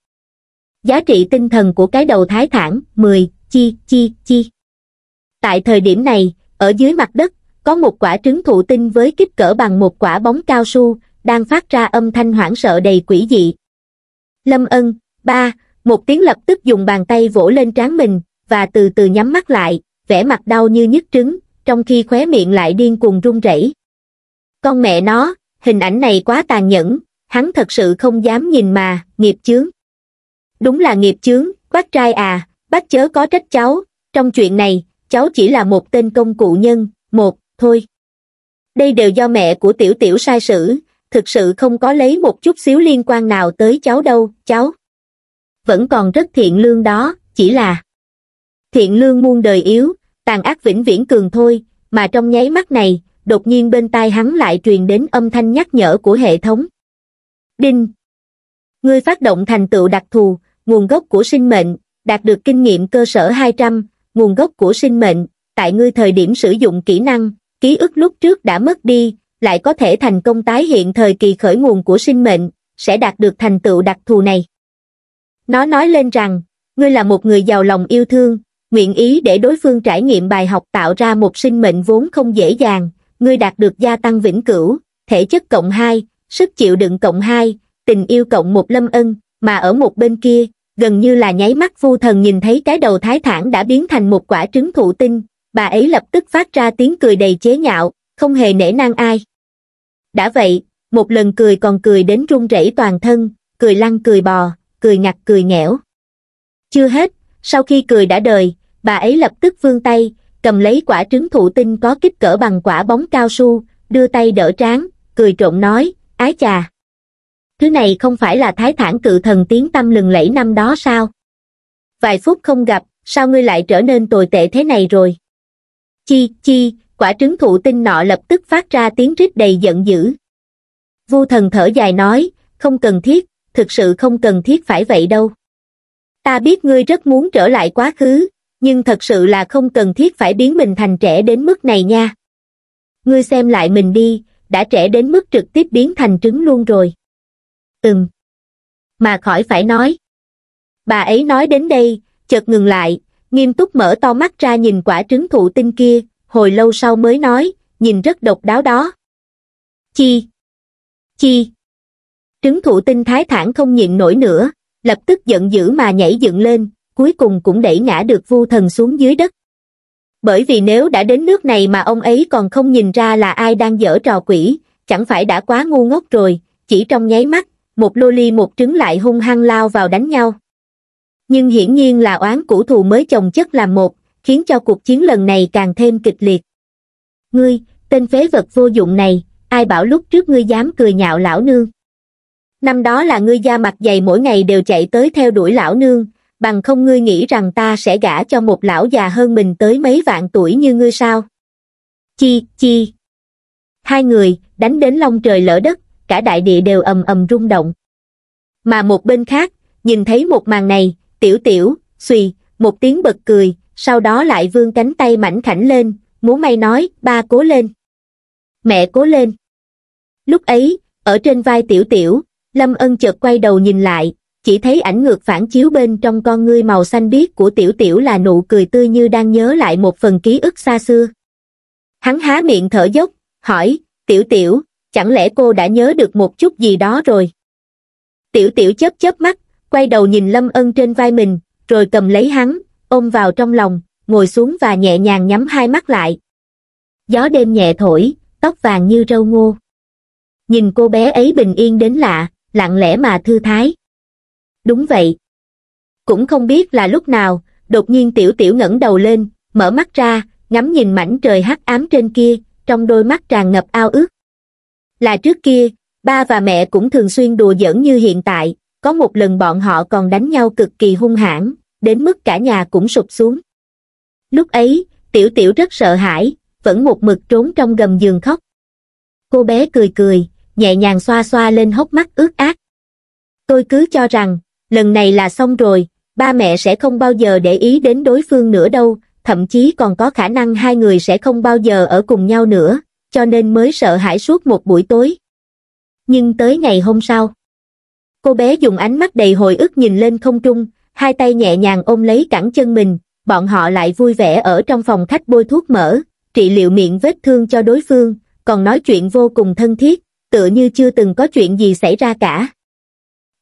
Speaker 1: Giá trị tinh thần của cái đầu thái thản, 10, chi chi chi. Tại thời điểm này, ở dưới mặt đất, có một quả trứng thụ tinh với kích cỡ bằng một quả bóng cao su, đang phát ra âm thanh hoảng sợ đầy quỷ dị. Lâm ân, ba, một tiếng lập tức dùng bàn tay vỗ lên trán mình, và từ từ nhắm mắt lại, vẻ mặt đau như nhức trứng, trong khi khóe miệng lại điên cuồng run rẩy. Con mẹ nó, hình ảnh này quá tàn nhẫn, hắn thật sự không dám nhìn mà, nghiệp chướng. Đúng là nghiệp chướng, quát trai à, bác chớ có trách cháu trong chuyện này cháu chỉ là một tên công cụ nhân một thôi đây đều do mẹ của tiểu tiểu sai sử thực sự không có lấy một chút xíu liên quan nào tới cháu đâu cháu vẫn còn rất thiện lương đó chỉ là thiện lương muôn đời yếu tàn ác vĩnh viễn cường thôi mà trong nháy mắt này đột nhiên bên tai hắn lại truyền đến âm thanh nhắc nhở của hệ thống đinh ngươi phát động thành tựu đặc thù nguồn gốc của sinh mệnh đạt được kinh nghiệm cơ sở 200, nguồn gốc của sinh mệnh, tại ngươi thời điểm sử dụng kỹ năng, ký ức lúc trước đã mất đi, lại có thể thành công tái hiện thời kỳ khởi nguồn của sinh mệnh, sẽ đạt được thành tựu đặc thù này. Nó nói lên rằng, ngươi là một người giàu lòng yêu thương, nguyện ý để đối phương trải nghiệm bài học tạo ra một sinh mệnh vốn không dễ dàng, ngươi đạt được gia tăng vĩnh cửu, thể chất cộng 2, sức chịu đựng cộng 2, tình yêu cộng một lâm ân, mà ở một bên kia, gần như là nháy mắt vu thần nhìn thấy cái đầu thái thản đã biến thành một quả trứng thụ tinh, bà ấy lập tức phát ra tiếng cười đầy chế nhạo, không hề nể nang ai. Đã vậy, một lần cười còn cười đến run rẩy toàn thân, cười lăn cười bò, cười ngặt cười nghẽo. Chưa hết, sau khi cười đã đời, bà ấy lập tức vươn tay, cầm lấy quả trứng thụ tinh có kích cỡ bằng quả bóng cao su, đưa tay đỡ trán, cười trộn nói, ái chà thứ này không phải là thái thản cự thần tiếng tâm lừng lẫy năm đó sao vài phút không gặp sao ngươi lại trở nên tồi tệ thế này rồi chi chi quả trứng thụ tinh nọ lập tức phát ra tiếng rít đầy giận dữ vu thần thở dài nói không cần thiết thực sự không cần thiết phải vậy đâu ta biết ngươi rất muốn trở lại quá khứ nhưng thật sự là không cần thiết phải biến mình thành trẻ đến mức này nha ngươi xem lại mình đi đã trẻ đến mức trực tiếp biến thành trứng luôn rồi từng. Mà khỏi phải nói. Bà ấy nói đến đây, chợt ngừng lại, nghiêm túc mở to mắt ra nhìn quả trứng thụ tinh kia, hồi lâu sau mới nói, nhìn rất độc đáo đó. Chi? Chi? Trứng thụ tinh thái thản không nhịn nổi nữa, lập tức giận dữ mà nhảy dựng lên, cuối cùng cũng đẩy ngã được vu thần xuống dưới đất. Bởi vì nếu đã đến nước này mà ông ấy còn không nhìn ra là ai đang dở trò quỷ, chẳng phải đã quá ngu ngốc rồi, chỉ trong nháy mắt, một lô ly một trứng lại hung hăng lao vào đánh nhau. Nhưng hiển nhiên là oán cũ thù mới chồng chất làm một, khiến cho cuộc chiến lần này càng thêm kịch liệt. Ngươi, tên phế vật vô dụng này, ai bảo lúc trước ngươi dám cười nhạo lão nương. Năm đó là ngươi da mặt dày mỗi ngày đều chạy tới theo đuổi lão nương, bằng không ngươi nghĩ rằng ta sẽ gả cho một lão già hơn mình tới mấy vạn tuổi như ngươi sao. Chi, chi. Hai người, đánh đến long trời lỡ đất, cả đại địa đều ầm ầm rung động. Mà một bên khác, nhìn thấy một màn này, tiểu tiểu, xùy, một tiếng bật cười, sau đó lại vươn cánh tay mảnh khảnh lên, muốn may nói, ba cố lên. Mẹ cố lên. Lúc ấy, ở trên vai tiểu tiểu, Lâm Ân chợt quay đầu nhìn lại, chỉ thấy ảnh ngược phản chiếu bên trong con ngươi màu xanh biếc của tiểu tiểu là nụ cười tươi như đang nhớ lại một phần ký ức xa xưa. Hắn há miệng thở dốc, hỏi, tiểu tiểu, chẳng lẽ cô đã nhớ được một chút gì đó rồi tiểu tiểu chớp chớp mắt quay đầu nhìn lâm ân trên vai mình rồi cầm lấy hắn ôm vào trong lòng ngồi xuống và nhẹ nhàng nhắm hai mắt lại gió đêm nhẹ thổi tóc vàng như râu ngô nhìn cô bé ấy bình yên đến lạ lặng lẽ mà thư thái đúng vậy cũng không biết là lúc nào đột nhiên tiểu tiểu ngẩng đầu lên mở mắt ra ngắm nhìn mảnh trời hắc ám trên kia trong đôi mắt tràn ngập ao ước là trước kia, ba và mẹ cũng thường xuyên đùa giỡn như hiện tại, có một lần bọn họ còn đánh nhau cực kỳ hung hãn, đến mức cả nhà cũng sụp xuống. Lúc ấy, tiểu tiểu rất sợ hãi, vẫn một mực trốn trong gầm giường khóc. Cô bé cười cười, nhẹ nhàng xoa xoa lên hốc mắt ướt át. Tôi cứ cho rằng, lần này là xong rồi, ba mẹ sẽ không bao giờ để ý đến đối phương nữa đâu, thậm chí còn có khả năng hai người sẽ không bao giờ ở cùng nhau nữa, cho nên mới sợ hãi suốt một buổi tối. Nhưng tới ngày hôm sau, cô bé dùng ánh mắt đầy hồi ức nhìn lên không trung, hai tay nhẹ nhàng ôm lấy cẳng chân mình, bọn họ lại vui vẻ ở trong phòng khách bôi thuốc mỡ, trị liệu miệng vết thương cho đối phương, còn nói chuyện vô cùng thân thiết, tựa như chưa từng có chuyện gì xảy ra cả.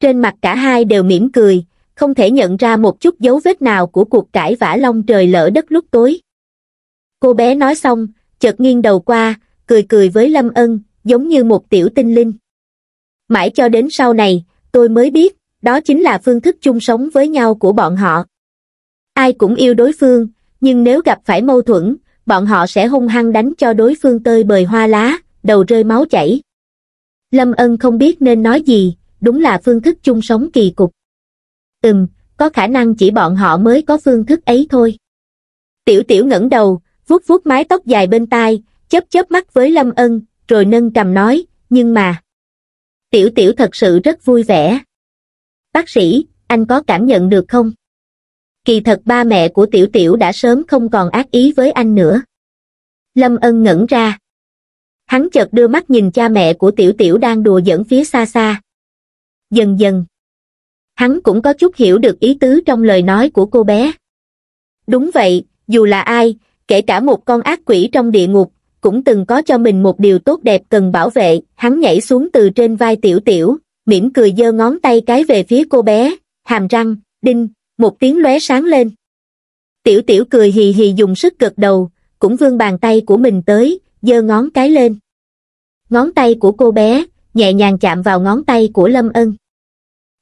Speaker 1: Trên mặt cả hai đều mỉm cười, không thể nhận ra một chút dấu vết nào của cuộc cãi vã long trời lỡ đất lúc tối. Cô bé nói xong, chợt nghiêng đầu qua, cười cười với Lâm Ân, giống như một tiểu tinh linh. Mãi cho đến sau này, tôi mới biết, đó chính là phương thức chung sống với nhau của bọn họ. Ai cũng yêu đối phương, nhưng nếu gặp phải mâu thuẫn, bọn họ sẽ hung hăng đánh cho đối phương tơi bời hoa lá, đầu rơi máu chảy. Lâm Ân không biết nên nói gì, đúng là phương thức chung sống kỳ cục. Ừm, có khả năng chỉ bọn họ mới có phương thức ấy thôi. Tiểu tiểu ngẩng đầu, vuốt vuốt mái tóc dài bên tai, chớp chớp mắt với lâm ân rồi nâng cầm nói nhưng mà tiểu tiểu thật sự rất vui vẻ bác sĩ anh có cảm nhận được không kỳ thật ba mẹ của tiểu tiểu đã sớm không còn ác ý với anh nữa lâm ân ngẩn ra hắn chợt đưa mắt nhìn cha mẹ của tiểu tiểu đang đùa dẫn phía xa xa dần dần hắn cũng có chút hiểu được ý tứ trong lời nói của cô bé đúng vậy dù là ai kể cả một con ác quỷ trong địa ngục cũng từng có cho mình một điều tốt đẹp cần bảo vệ, hắn nhảy xuống từ trên vai tiểu tiểu, mỉm cười giơ ngón tay cái về phía cô bé, hàm răng, đinh, một tiếng lóe sáng lên. Tiểu tiểu cười hì hì dùng sức gật đầu, cũng vươn bàn tay của mình tới, giơ ngón cái lên. Ngón tay của cô bé, nhẹ nhàng chạm vào ngón tay của Lâm Ân.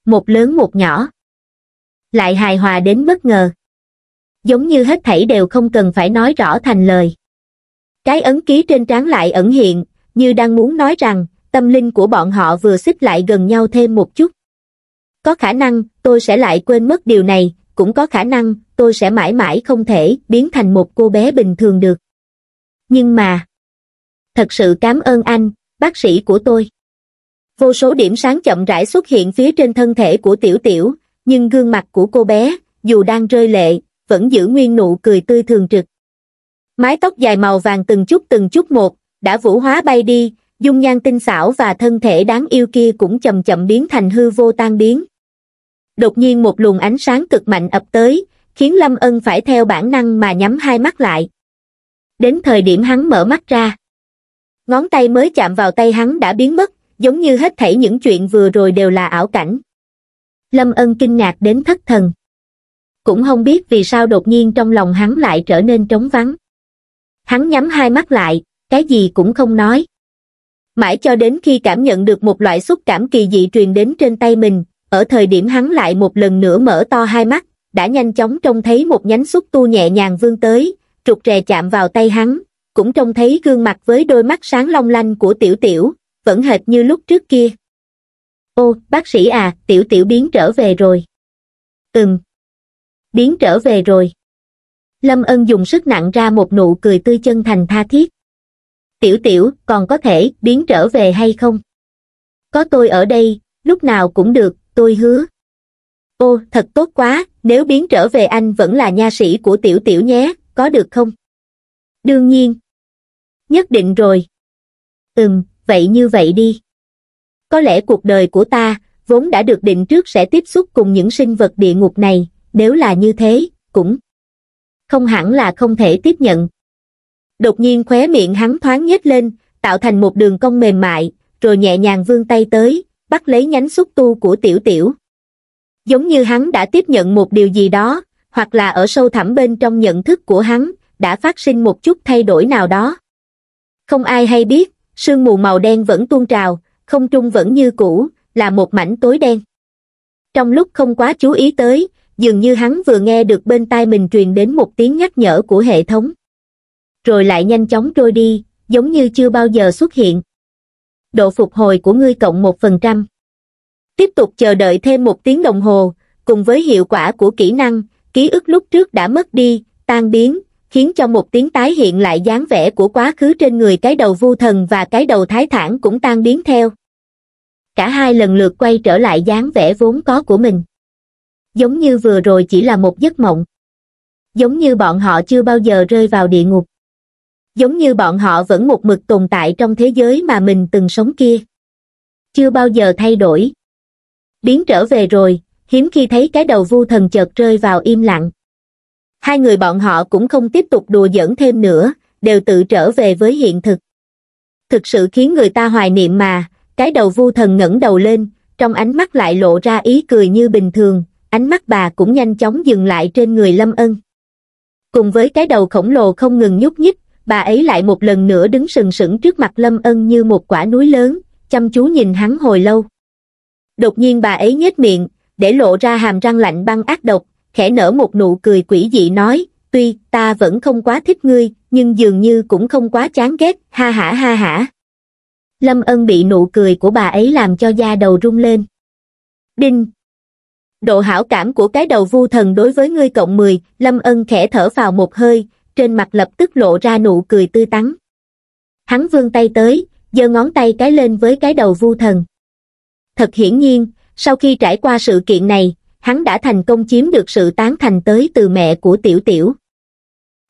Speaker 1: Một lớn một nhỏ. Lại hài hòa đến bất ngờ. Giống như hết thảy đều không cần phải nói rõ thành lời. Cái ấn ký trên trán lại ẩn hiện, như đang muốn nói rằng, tâm linh của bọn họ vừa xích lại gần nhau thêm một chút. Có khả năng, tôi sẽ lại quên mất điều này, cũng có khả năng, tôi sẽ mãi mãi không thể biến thành một cô bé bình thường được. Nhưng mà, thật sự cảm ơn anh, bác sĩ của tôi. Vô số điểm sáng chậm rãi xuất hiện phía trên thân thể của tiểu tiểu, nhưng gương mặt của cô bé, dù đang rơi lệ, vẫn giữ nguyên nụ cười tươi thường trực mái tóc dài màu vàng từng chút từng chút một đã vũ hóa bay đi dung nhan tinh xảo và thân thể đáng yêu kia cũng chậm chậm biến thành hư vô tan biến đột nhiên một luồng ánh sáng cực mạnh ập tới khiến lâm ân phải theo bản năng mà nhắm hai mắt lại đến thời điểm hắn mở mắt ra ngón tay mới chạm vào tay hắn đã biến mất giống như hết thảy những chuyện vừa rồi đều là ảo cảnh lâm ân kinh ngạc đến thất thần cũng không biết vì sao đột nhiên trong lòng hắn lại trở nên trống vắng Hắn nhắm hai mắt lại, cái gì cũng không nói. Mãi cho đến khi cảm nhận được một loại xúc cảm kỳ dị truyền đến trên tay mình, ở thời điểm hắn lại một lần nữa mở to hai mắt, đã nhanh chóng trông thấy một nhánh xúc tu nhẹ nhàng vươn tới, trục rè chạm vào tay hắn, cũng trông thấy gương mặt với đôi mắt sáng long lanh của tiểu tiểu, vẫn hệt như lúc trước kia. Ô, bác sĩ à, tiểu tiểu biến trở về rồi. Ừm, biến trở về rồi. Lâm Ân dùng sức nặng ra một nụ cười tươi chân thành tha thiết. Tiểu tiểu, còn có thể biến trở về hay không? Có tôi ở đây, lúc nào cũng được, tôi hứa. Ô, thật tốt quá, nếu biến trở về anh vẫn là nha sĩ của tiểu tiểu nhé, có được không? Đương nhiên. Nhất định rồi. Ừm, vậy như vậy đi. Có lẽ cuộc đời của ta, vốn đã được định trước sẽ tiếp xúc cùng những sinh vật địa ngục này, nếu là như thế, cũng không hẳn là không thể tiếp nhận. Đột nhiên khóe miệng hắn thoáng nhếch lên, tạo thành một đường cong mềm mại, rồi nhẹ nhàng vươn tay tới, bắt lấy nhánh xúc tu của tiểu tiểu. Giống như hắn đã tiếp nhận một điều gì đó, hoặc là ở sâu thẳm bên trong nhận thức của hắn, đã phát sinh một chút thay đổi nào đó. Không ai hay biết, sương mù màu đen vẫn tuôn trào, không trung vẫn như cũ, là một mảnh tối đen. Trong lúc không quá chú ý tới, dường như hắn vừa nghe được bên tai mình truyền đến một tiếng nhắc nhở của hệ thống. Rồi lại nhanh chóng trôi đi, giống như chưa bao giờ xuất hiện. Độ phục hồi của ngươi cộng 1%. Tiếp tục chờ đợi thêm một tiếng đồng hồ, cùng với hiệu quả của kỹ năng, ký ức lúc trước đã mất đi, tan biến, khiến cho một tiếng tái hiện lại dáng vẻ của quá khứ trên người cái đầu vu thần và cái đầu thái thản cũng tan biến theo. Cả hai lần lượt quay trở lại dáng vẻ vốn có của mình giống như vừa rồi chỉ là một giấc mộng giống như bọn họ chưa bao giờ rơi vào địa ngục giống như bọn họ vẫn một mực tồn tại trong thế giới mà mình từng sống kia chưa bao giờ thay đổi biến trở về rồi hiếm khi thấy cái đầu vu thần chợt rơi vào im lặng hai người bọn họ cũng không tiếp tục đùa giỡn thêm nữa đều tự trở về với hiện thực thực sự khiến người ta hoài niệm mà cái đầu vu thần ngẩng đầu lên trong ánh mắt lại lộ ra ý cười như bình thường ánh mắt bà cũng nhanh chóng dừng lại trên người Lâm Ân. Cùng với cái đầu khổng lồ không ngừng nhúc nhích, bà ấy lại một lần nữa đứng sừng sững trước mặt Lâm Ân như một quả núi lớn, chăm chú nhìn hắn hồi lâu. Đột nhiên bà ấy nhếch miệng, để lộ ra hàm răng lạnh băng ác độc, khẽ nở một nụ cười quỷ dị nói, tuy ta vẫn không quá thích ngươi, nhưng dường như cũng không quá chán ghét, ha ha ha ha. Lâm Ân bị nụ cười của bà ấy làm cho da đầu rung lên. Đinh, độ hảo cảm của cái đầu vu thần đối với ngươi cộng 10, Lâm Ân khẽ thở vào một hơi, trên mặt lập tức lộ ra nụ cười tươi tắn. Hắn vươn tay tới, giơ ngón tay cái lên với cái đầu vu thần. Thật hiển nhiên, sau khi trải qua sự kiện này, hắn đã thành công chiếm được sự tán thành tới từ mẹ của tiểu tiểu.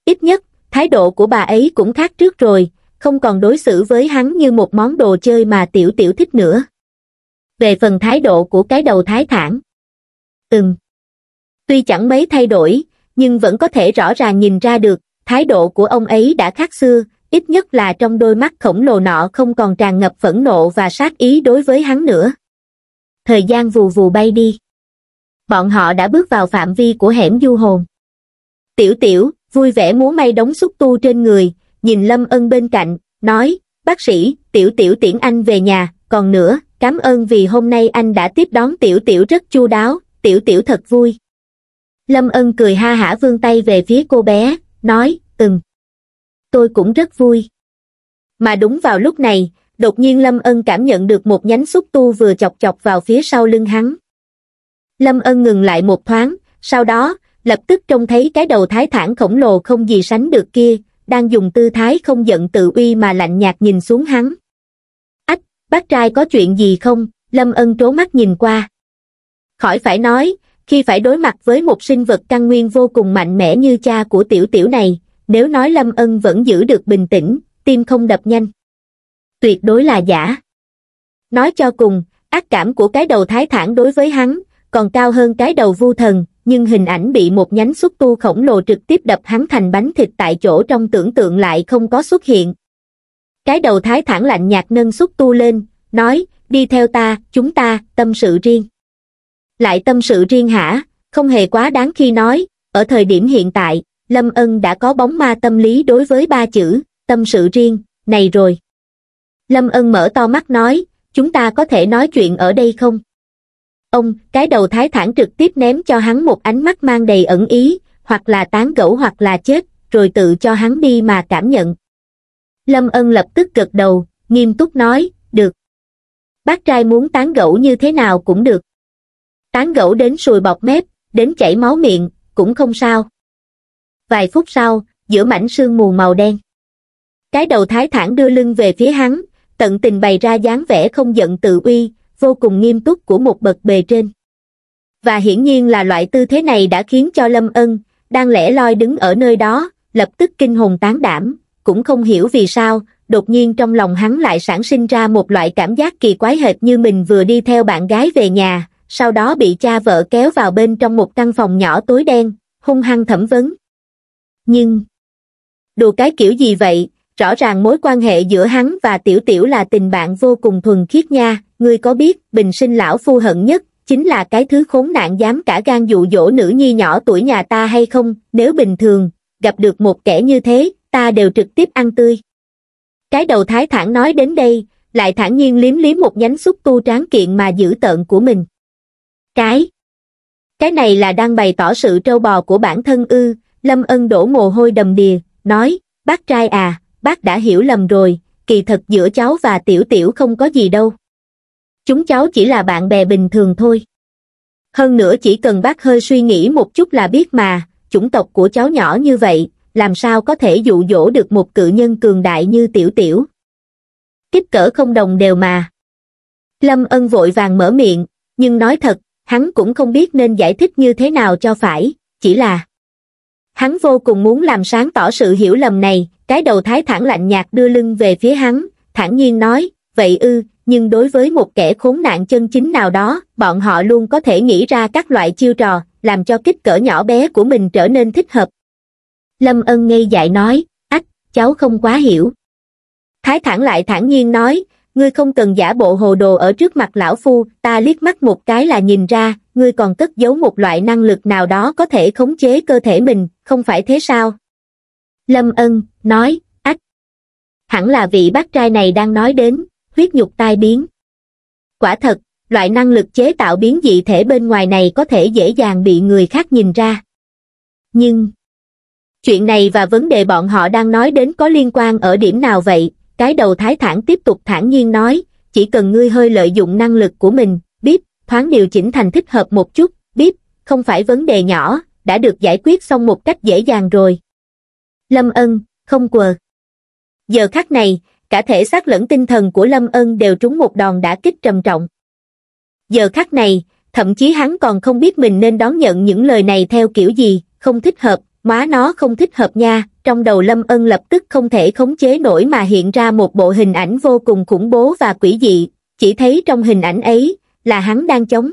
Speaker 1: Ít nhất, thái độ của bà ấy cũng khác trước rồi, không còn đối xử với hắn như một món đồ chơi mà tiểu tiểu thích nữa. Về phần thái độ của cái đầu thái thản, ừm. Tuy chẳng mấy thay đổi, nhưng vẫn có thể rõ ràng nhìn ra được, thái độ của ông ấy đã khác xưa, ít nhất là trong đôi mắt khổng lồ nọ không còn tràn ngập phẫn nộ và sát ý đối với hắn nữa. Thời gian vù vù bay đi. Bọn họ đã bước vào phạm vi của hẻm du hồn. Tiểu tiểu, vui vẻ múa may đóng xúc tu trên người, nhìn Lâm Ân bên cạnh, nói, bác sĩ, tiểu tiểu tiễn anh về nhà, còn nữa, cảm ơn vì hôm nay anh đã tiếp đón tiểu tiểu rất chu đáo, tiểu tiểu thật vui lâm ân cười ha hả vươn tay về phía cô bé nói ừm tôi cũng rất vui mà đúng vào lúc này đột nhiên lâm ân cảm nhận được một nhánh xúc tu vừa chọc chọc vào phía sau lưng hắn lâm ân ngừng lại một thoáng sau đó lập tức trông thấy cái đầu thái thản khổng lồ không gì sánh được kia đang dùng tư thái không giận tự uy mà lạnh nhạt nhìn xuống hắn ách bác trai có chuyện gì không lâm ân trố mắt nhìn qua Khỏi phải nói, khi phải đối mặt với một sinh vật căn nguyên vô cùng mạnh mẽ như cha của tiểu tiểu này, nếu nói Lâm Ân vẫn giữ được bình tĩnh, tim không đập nhanh. Tuyệt đối là giả. Nói cho cùng, ác cảm của cái đầu thái thản đối với hắn, còn cao hơn cái đầu vu thần, nhưng hình ảnh bị một nhánh xúc tu khổng lồ trực tiếp đập hắn thành bánh thịt tại chỗ trong tưởng tượng lại không có xuất hiện. Cái đầu thái thản lạnh nhạt nâng xúc tu lên, nói, đi theo ta, chúng ta, tâm sự riêng lại tâm sự riêng hả, không hề quá đáng khi nói, ở thời điểm hiện tại, Lâm Ân đã có bóng ma tâm lý đối với ba chữ, tâm sự riêng, này rồi. Lâm Ân mở to mắt nói, chúng ta có thể nói chuyện ở đây không? Ông, cái đầu thái thản trực tiếp ném cho hắn một ánh mắt mang đầy ẩn ý, hoặc là tán gẫu hoặc là chết, rồi tự cho hắn đi mà cảm nhận. Lâm Ân lập tức gật đầu, nghiêm túc nói, được. Bác trai muốn tán gẫu như thế nào cũng được tán gẫu đến sùi bọt mép, đến chảy máu miệng, cũng không sao. Vài phút sau, giữa mảnh sương mù màu đen, cái đầu thái thản đưa lưng về phía hắn, tận tình bày ra dáng vẻ không giận tự uy, vô cùng nghiêm túc của một bậc bề trên. Và hiển nhiên là loại tư thế này đã khiến cho Lâm Ân, đang lẻ loi đứng ở nơi đó, lập tức kinh hồn tán đảm, cũng không hiểu vì sao, đột nhiên trong lòng hắn lại sản sinh ra một loại cảm giác kỳ quái hệt như mình vừa đi theo bạn gái về nhà, sau đó bị cha vợ kéo vào bên trong một căn phòng nhỏ tối đen, hung hăng thẩm vấn. Nhưng, đùa cái kiểu gì vậy, rõ ràng mối quan hệ giữa hắn và tiểu tiểu là tình bạn vô cùng thuần khiết nha, ngươi có biết bình sinh lão phu hận nhất chính là cái thứ khốn nạn dám cả gan dụ dỗ nữ nhi nhỏ tuổi nhà ta hay không, nếu bình thường, gặp được một kẻ như thế, ta đều trực tiếp ăn tươi. Cái đầu thái thản nói đến đây, lại thản nhiên liếm liếm một nhánh xúc tu tráng kiện mà giữ tợn của mình. Cái Cái này là đang bày tỏ sự trâu bò của bản thân ư, Lâm Ân đổ mồ hôi đầm đìa, nói, bác trai à, bác đã hiểu lầm rồi, kỳ thật giữa cháu và tiểu tiểu không có gì đâu. Chúng cháu chỉ là bạn bè bình thường thôi. Hơn nữa chỉ cần bác hơi suy nghĩ một chút là biết mà, chủng tộc của cháu nhỏ như vậy, làm sao có thể dụ dỗ được một cự nhân cường đại như tiểu tiểu. Kích cỡ không đồng đều mà. Lâm ân vội vàng mở miệng, nhưng nói thật, hắn cũng không biết nên giải thích như thế nào cho phải, chỉ là hắn vô cùng muốn làm sáng tỏ sự hiểu lầm này, cái đầu thái thẳng lạnh nhạt đưa lưng về phía hắn, thản nhiên nói, vậy ư, nhưng đối với một kẻ khốn nạn chân chính nào đó, bọn họ luôn có thể nghĩ ra các loại chiêu trò, làm cho kích cỡ nhỏ bé của mình trở nên thích hợp. Lâm ân ngây dại nói, ách, cháu không quá hiểu. Thái thẳng lại thản nhiên nói, ngươi không cần giả bộ hồ đồ ở trước mặt lão phu ta liếc mắt một cái là nhìn ra ngươi còn cất giấu một loại năng lực nào đó có thể khống chế cơ thể mình không phải thế sao lâm ân nói ách hẳn là vị bác trai này đang nói đến huyết nhục tai biến quả thật loại năng lực chế tạo biến dị thể bên ngoài này có thể dễ dàng bị người khác nhìn ra nhưng chuyện này và vấn đề bọn họ đang nói đến có liên quan ở điểm nào vậy cái đầu thái thản tiếp tục thản nhiên nói, chỉ cần ngươi hơi lợi dụng năng lực của mình, bíp, thoáng điều chỉnh thành thích hợp một chút, bíp, không phải vấn đề nhỏ, đã được giải quyết xong một cách dễ dàng rồi. Lâm ân, không quờ. Giờ khắc này, cả thể xác lẫn tinh thần của Lâm ân đều trúng một đòn đã kích trầm trọng. Giờ khắc này, thậm chí hắn còn không biết mình nên đón nhận những lời này theo kiểu gì, không thích hợp, Má nó không thích hợp nha, trong đầu Lâm Ân lập tức không thể khống chế nổi mà hiện ra một bộ hình ảnh vô cùng khủng bố và quỷ dị, chỉ thấy trong hình ảnh ấy là hắn đang chống.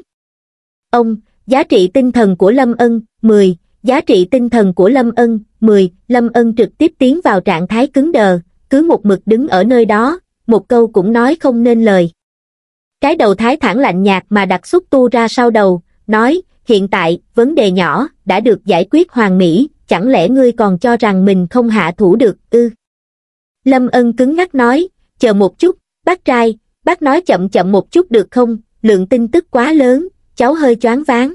Speaker 1: Ông, giá trị tinh thần của Lâm Ân, 10, giá trị tinh thần của Lâm Ân, 10, Lâm Ân trực tiếp tiến vào trạng thái cứng đờ, cứ một mực đứng ở nơi đó, một câu cũng nói không nên lời. Cái đầu thái thẳng lạnh nhạt mà đặt xúc tu ra sau đầu, nói, hiện tại, vấn đề nhỏ, đã được giải quyết hoàn mỹ, chẳng lẽ ngươi còn cho rằng mình không hạ thủ được ư? Lâm ân cứng ngắc nói, chờ một chút, bác trai, bác nói chậm chậm một chút được không, lượng tin tức quá lớn, cháu hơi choáng váng.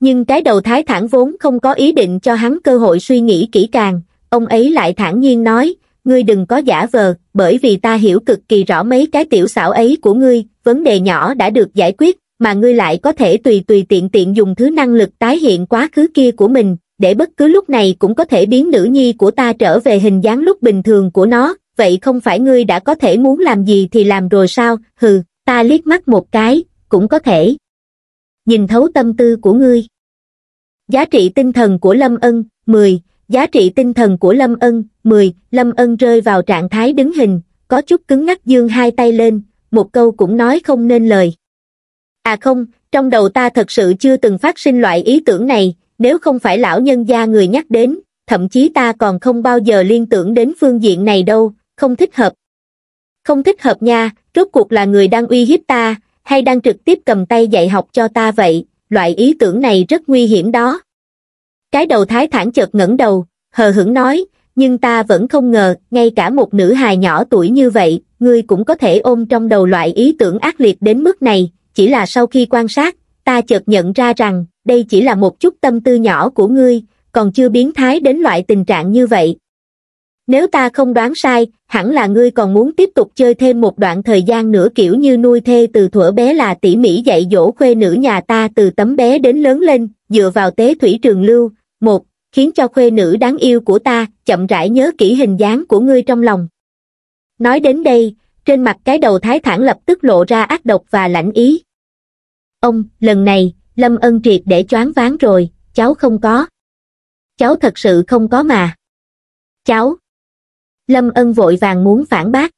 Speaker 1: Nhưng cái đầu thái thẳng vốn không có ý định cho hắn cơ hội suy nghĩ kỹ càng, ông ấy lại thản nhiên nói, ngươi đừng có giả vờ, bởi vì ta hiểu cực kỳ rõ mấy cái tiểu xảo ấy của ngươi, vấn đề nhỏ đã được giải quyết, mà ngươi lại có thể tùy tùy tiện tiện dùng thứ năng lực tái hiện quá khứ kia của mình, để bất cứ lúc này cũng có thể biến nữ nhi của ta trở về hình dáng lúc bình thường của nó, vậy không phải ngươi đã có thể muốn làm gì thì làm rồi sao, hừ, ta liếc mắt một cái, cũng có thể. Nhìn thấu tâm tư của ngươi. Giá trị tinh thần của Lâm Ân, 10, giá trị tinh thần của Lâm Ân, 10, Lâm Ân rơi vào trạng thái đứng hình, có chút cứng ngắc dương hai tay lên, một câu cũng nói không nên lời. À không, trong đầu ta thật sự chưa từng phát sinh loại ý tưởng này, nếu không phải lão nhân gia người nhắc đến, thậm chí ta còn không bao giờ liên tưởng đến phương diện này đâu, không thích hợp. Không thích hợp nha, rốt cuộc là người đang uy hiếp ta, hay đang trực tiếp cầm tay dạy học cho ta vậy, loại ý tưởng này rất nguy hiểm đó. Cái đầu thái thản chợt ngẩng đầu, hờ hững nói, nhưng ta vẫn không ngờ, ngay cả một nữ hài nhỏ tuổi như vậy, ngươi cũng có thể ôm trong đầu loại ý tưởng ác liệt đến mức này, chỉ là sau khi quan sát, ta chợt nhận ra rằng, đây chỉ là một chút tâm tư nhỏ của ngươi, còn chưa biến thái đến loại tình trạng như vậy. Nếu ta không đoán sai, hẳn là ngươi còn muốn tiếp tục chơi thêm một đoạn thời gian nữa kiểu như nuôi thê từ thuở bé là tỉ mỉ dạy dỗ khuê nữ nhà ta từ tấm bé đến lớn lên, dựa vào tế thủy trường lưu, một, khiến cho khuê nữ đáng yêu của ta chậm rãi nhớ kỹ hình dáng của ngươi trong lòng. Nói đến đây, trên mặt cái đầu thái thản lập tức lộ ra ác độc và lãnh ý. Ông, lần này, lâm ân triệt để choáng váng rồi cháu không có cháu thật sự không có mà cháu lâm ân vội vàng muốn phản bác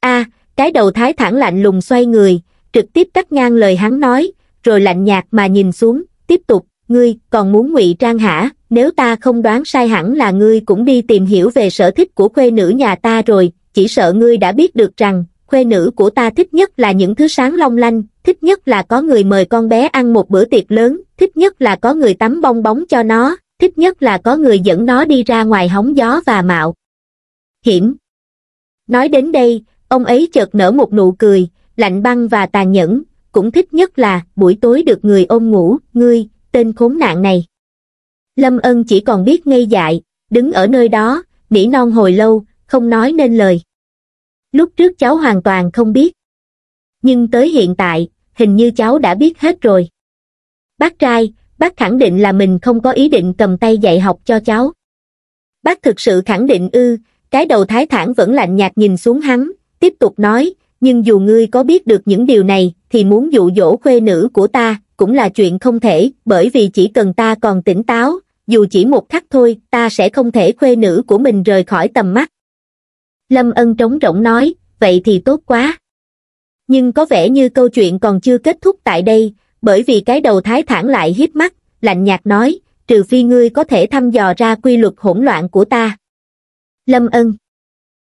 Speaker 1: a cái đầu thái thẳng lạnh lùng xoay người trực tiếp cắt ngang lời hắn nói rồi lạnh nhạt mà nhìn xuống tiếp tục ngươi còn muốn ngụy trang hả nếu ta không đoán sai hẳn là ngươi cũng đi tìm hiểu về sở thích của khuê nữ nhà ta rồi chỉ sợ ngươi đã biết được rằng khuê nữ của ta thích nhất là những thứ sáng long lanh thích nhất là có người mời con bé ăn một bữa tiệc lớn thích nhất là có người tắm bong bóng cho nó thích nhất là có người dẫn nó đi ra ngoài hóng gió và mạo hiểm nói đến đây ông ấy chợt nở một nụ cười lạnh băng và tàn nhẫn cũng thích nhất là buổi tối được người ôm ngủ ngươi tên khốn nạn này lâm ân chỉ còn biết ngây dại đứng ở nơi đó nỉ non hồi lâu không nói nên lời lúc trước cháu hoàn toàn không biết nhưng tới hiện tại hình như cháu đã biết hết rồi. Bác trai, bác khẳng định là mình không có ý định cầm tay dạy học cho cháu. Bác thực sự khẳng định ư, cái đầu thái thản vẫn lạnh nhạt nhìn xuống hắn, tiếp tục nói, nhưng dù ngươi có biết được những điều này, thì muốn dụ dỗ khuê nữ của ta, cũng là chuyện không thể, bởi vì chỉ cần ta còn tỉnh táo, dù chỉ một khắc thôi, ta sẽ không thể khuê nữ của mình rời khỏi tầm mắt. Lâm ân trống rỗng nói, vậy thì tốt quá nhưng có vẻ như câu chuyện còn chưa kết thúc tại đây bởi vì cái đầu thái thản lại hiếp mắt lạnh nhạt nói trừ phi ngươi có thể thăm dò ra quy luật hỗn loạn của ta lâm ân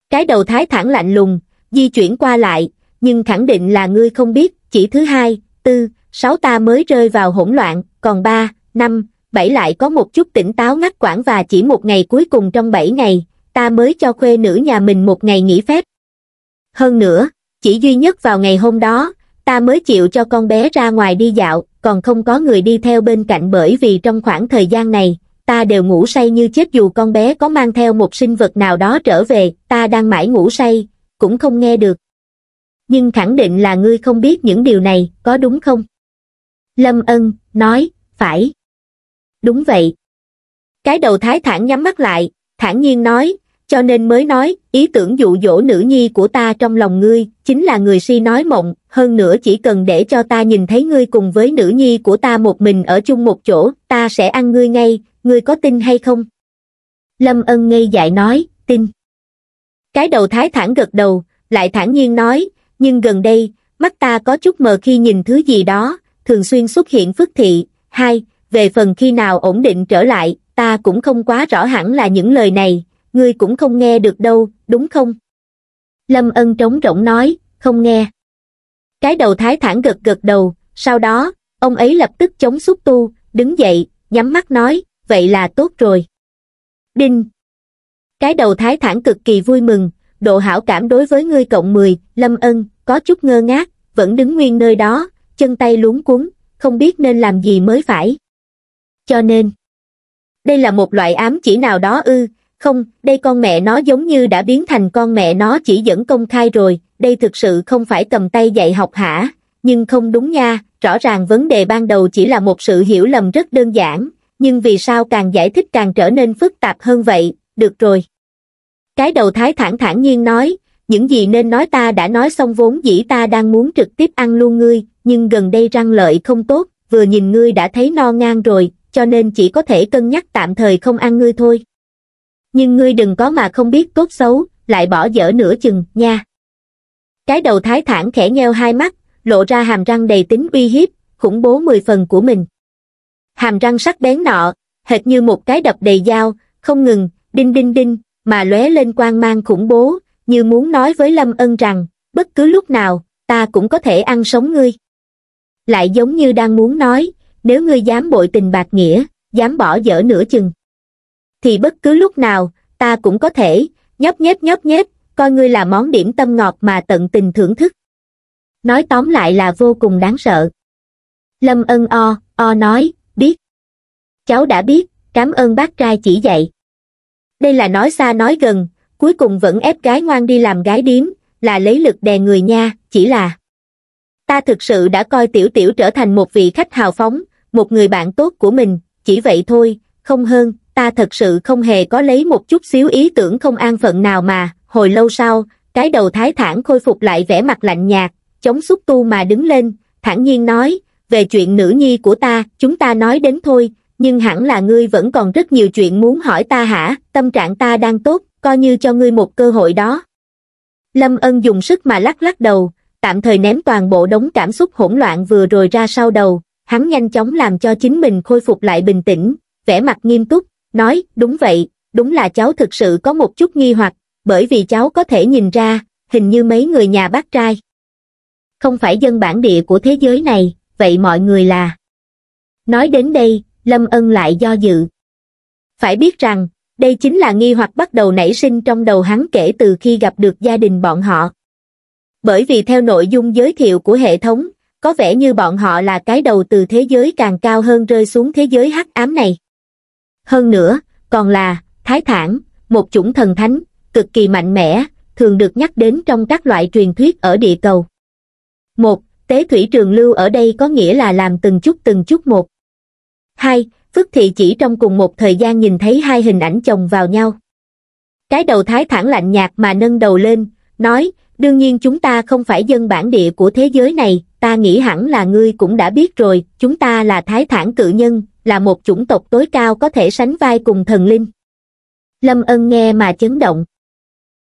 Speaker 1: cái đầu thái thản lạnh lùng di chuyển qua lại nhưng khẳng định là ngươi không biết chỉ thứ hai tư sáu ta mới rơi vào hỗn loạn còn ba năm bảy lại có một chút tỉnh táo ngắt quãng và chỉ một ngày cuối cùng trong bảy ngày ta mới cho khuê nữ nhà mình một ngày nghỉ phép hơn nữa chỉ duy nhất vào ngày hôm đó ta mới chịu cho con bé ra ngoài đi dạo còn không có người đi theo bên cạnh bởi vì trong khoảng thời gian này ta đều ngủ say như chết dù con bé có mang theo một sinh vật nào đó trở về ta đang mãi ngủ say cũng không nghe được nhưng khẳng định là ngươi không biết những điều này có đúng không lâm ân nói phải đúng vậy cái đầu thái thản nhắm mắt lại thản nhiên nói cho nên mới nói ý tưởng dụ dỗ nữ nhi của ta trong lòng ngươi chính là người si nói mộng hơn nữa chỉ cần để cho ta nhìn thấy ngươi cùng với nữ nhi của ta một mình ở chung một chỗ ta sẽ ăn ngươi ngay ngươi có tin hay không lâm ân ngây dại nói tin cái đầu thái thản gật đầu lại thản nhiên nói nhưng gần đây mắt ta có chút mờ khi nhìn thứ gì đó thường xuyên xuất hiện phức thị hai về phần khi nào ổn định trở lại ta cũng không quá rõ hẳn là những lời này ngươi cũng không nghe được đâu, đúng không? Lâm ân trống rỗng nói, không nghe. Cái đầu thái thản gật gật đầu, sau đó, ông ấy lập tức chống xúc tu, đứng dậy, nhắm mắt nói, vậy là tốt rồi. Đinh! Cái đầu thái thản cực kỳ vui mừng, độ hảo cảm đối với ngươi cộng 10, Lâm ân, có chút ngơ ngác, vẫn đứng nguyên nơi đó, chân tay luống cuốn, không biết nên làm gì mới phải. Cho nên, đây là một loại ám chỉ nào đó ư, không, đây con mẹ nó giống như đã biến thành con mẹ nó chỉ dẫn công khai rồi, đây thực sự không phải cầm tay dạy học hả, nhưng không đúng nha, rõ ràng vấn đề ban đầu chỉ là một sự hiểu lầm rất đơn giản, nhưng vì sao càng giải thích càng trở nên phức tạp hơn vậy, được rồi. Cái đầu thái thản thản nhiên nói, những gì nên nói ta đã nói xong vốn dĩ ta đang muốn trực tiếp ăn luôn ngươi, nhưng gần đây răng lợi không tốt, vừa nhìn ngươi đã thấy no ngang rồi, cho nên chỉ có thể cân nhắc tạm thời không ăn ngươi thôi nhưng ngươi đừng có mà không biết tốt xấu, lại bỏ dở nửa chừng, nha. Cái đầu thái thản khẽ nheo hai mắt, lộ ra hàm răng đầy tính uy hiếp, khủng bố mười phần của mình. Hàm răng sắc bén nọ, hệt như một cái đập đầy dao, không ngừng, đinh đinh đinh, mà lóe lên quang mang khủng bố, như muốn nói với Lâm Ân rằng, bất cứ lúc nào, ta cũng có thể ăn sống ngươi. Lại giống như đang muốn nói, nếu ngươi dám bội tình bạc nghĩa, dám bỏ dở nửa chừng thì bất cứ lúc nào, ta cũng có thể, nhấp nhép nhấp nhép, coi ngươi là món điểm tâm ngọt mà tận tình thưởng thức. Nói tóm lại là vô cùng đáng sợ. Lâm ân o, o nói, biết. Cháu đã biết, cảm ơn bác trai chỉ dạy. Đây là nói xa nói gần, cuối cùng vẫn ép gái ngoan đi làm gái điếm, là lấy lực đè người nha, chỉ là. Ta thực sự đã coi tiểu tiểu trở thành một vị khách hào phóng, một người bạn tốt của mình, chỉ vậy thôi, không hơn, ta thật sự không hề có lấy một chút xíu ý tưởng không an phận nào mà, hồi lâu sau, cái đầu thái thản khôi phục lại vẻ mặt lạnh nhạt, chống xúc tu mà đứng lên, thản nhiên nói, về chuyện nữ nhi của ta, chúng ta nói đến thôi, nhưng hẳn là ngươi vẫn còn rất nhiều chuyện muốn hỏi ta hả, tâm trạng ta đang tốt, coi như cho ngươi một cơ hội đó. Lâm ân dùng sức mà lắc lắc đầu, tạm thời ném toàn bộ đống cảm xúc hỗn loạn vừa rồi ra sau đầu, hắn nhanh chóng làm cho chính mình khôi phục lại bình tĩnh, vẻ mặt nghiêm túc, nói, đúng vậy, đúng là cháu thực sự có một chút nghi hoặc, bởi vì cháu có thể nhìn ra, hình như mấy người nhà bác trai. Không phải dân bản địa của thế giới này, vậy mọi người là... Nói đến đây, Lâm Ân lại do dự. Phải biết rằng, đây chính là nghi hoặc bắt đầu nảy sinh trong đầu hắn kể từ khi gặp được gia đình bọn họ. Bởi vì theo nội dung giới thiệu của hệ thống, có vẻ như bọn họ là cái đầu từ thế giới càng cao hơn rơi xuống thế giới hắc ám này hơn nữa còn là thái thản một chủng thần thánh cực kỳ mạnh mẽ thường được nhắc đến trong các loại truyền thuyết ở địa cầu một tế thủy trường lưu ở đây có nghĩa là làm từng chút từng chút một hai phước thị chỉ trong cùng một thời gian nhìn thấy hai hình ảnh chồng vào nhau cái đầu thái thản lạnh nhạt mà nâng đầu lên nói đương nhiên chúng ta không phải dân bản địa của thế giới này ta nghĩ hẳn là ngươi cũng đã biết rồi, chúng ta là thái thản cự nhân, là một chủng tộc tối cao có thể sánh vai cùng thần linh. Lâm ân nghe mà chấn động.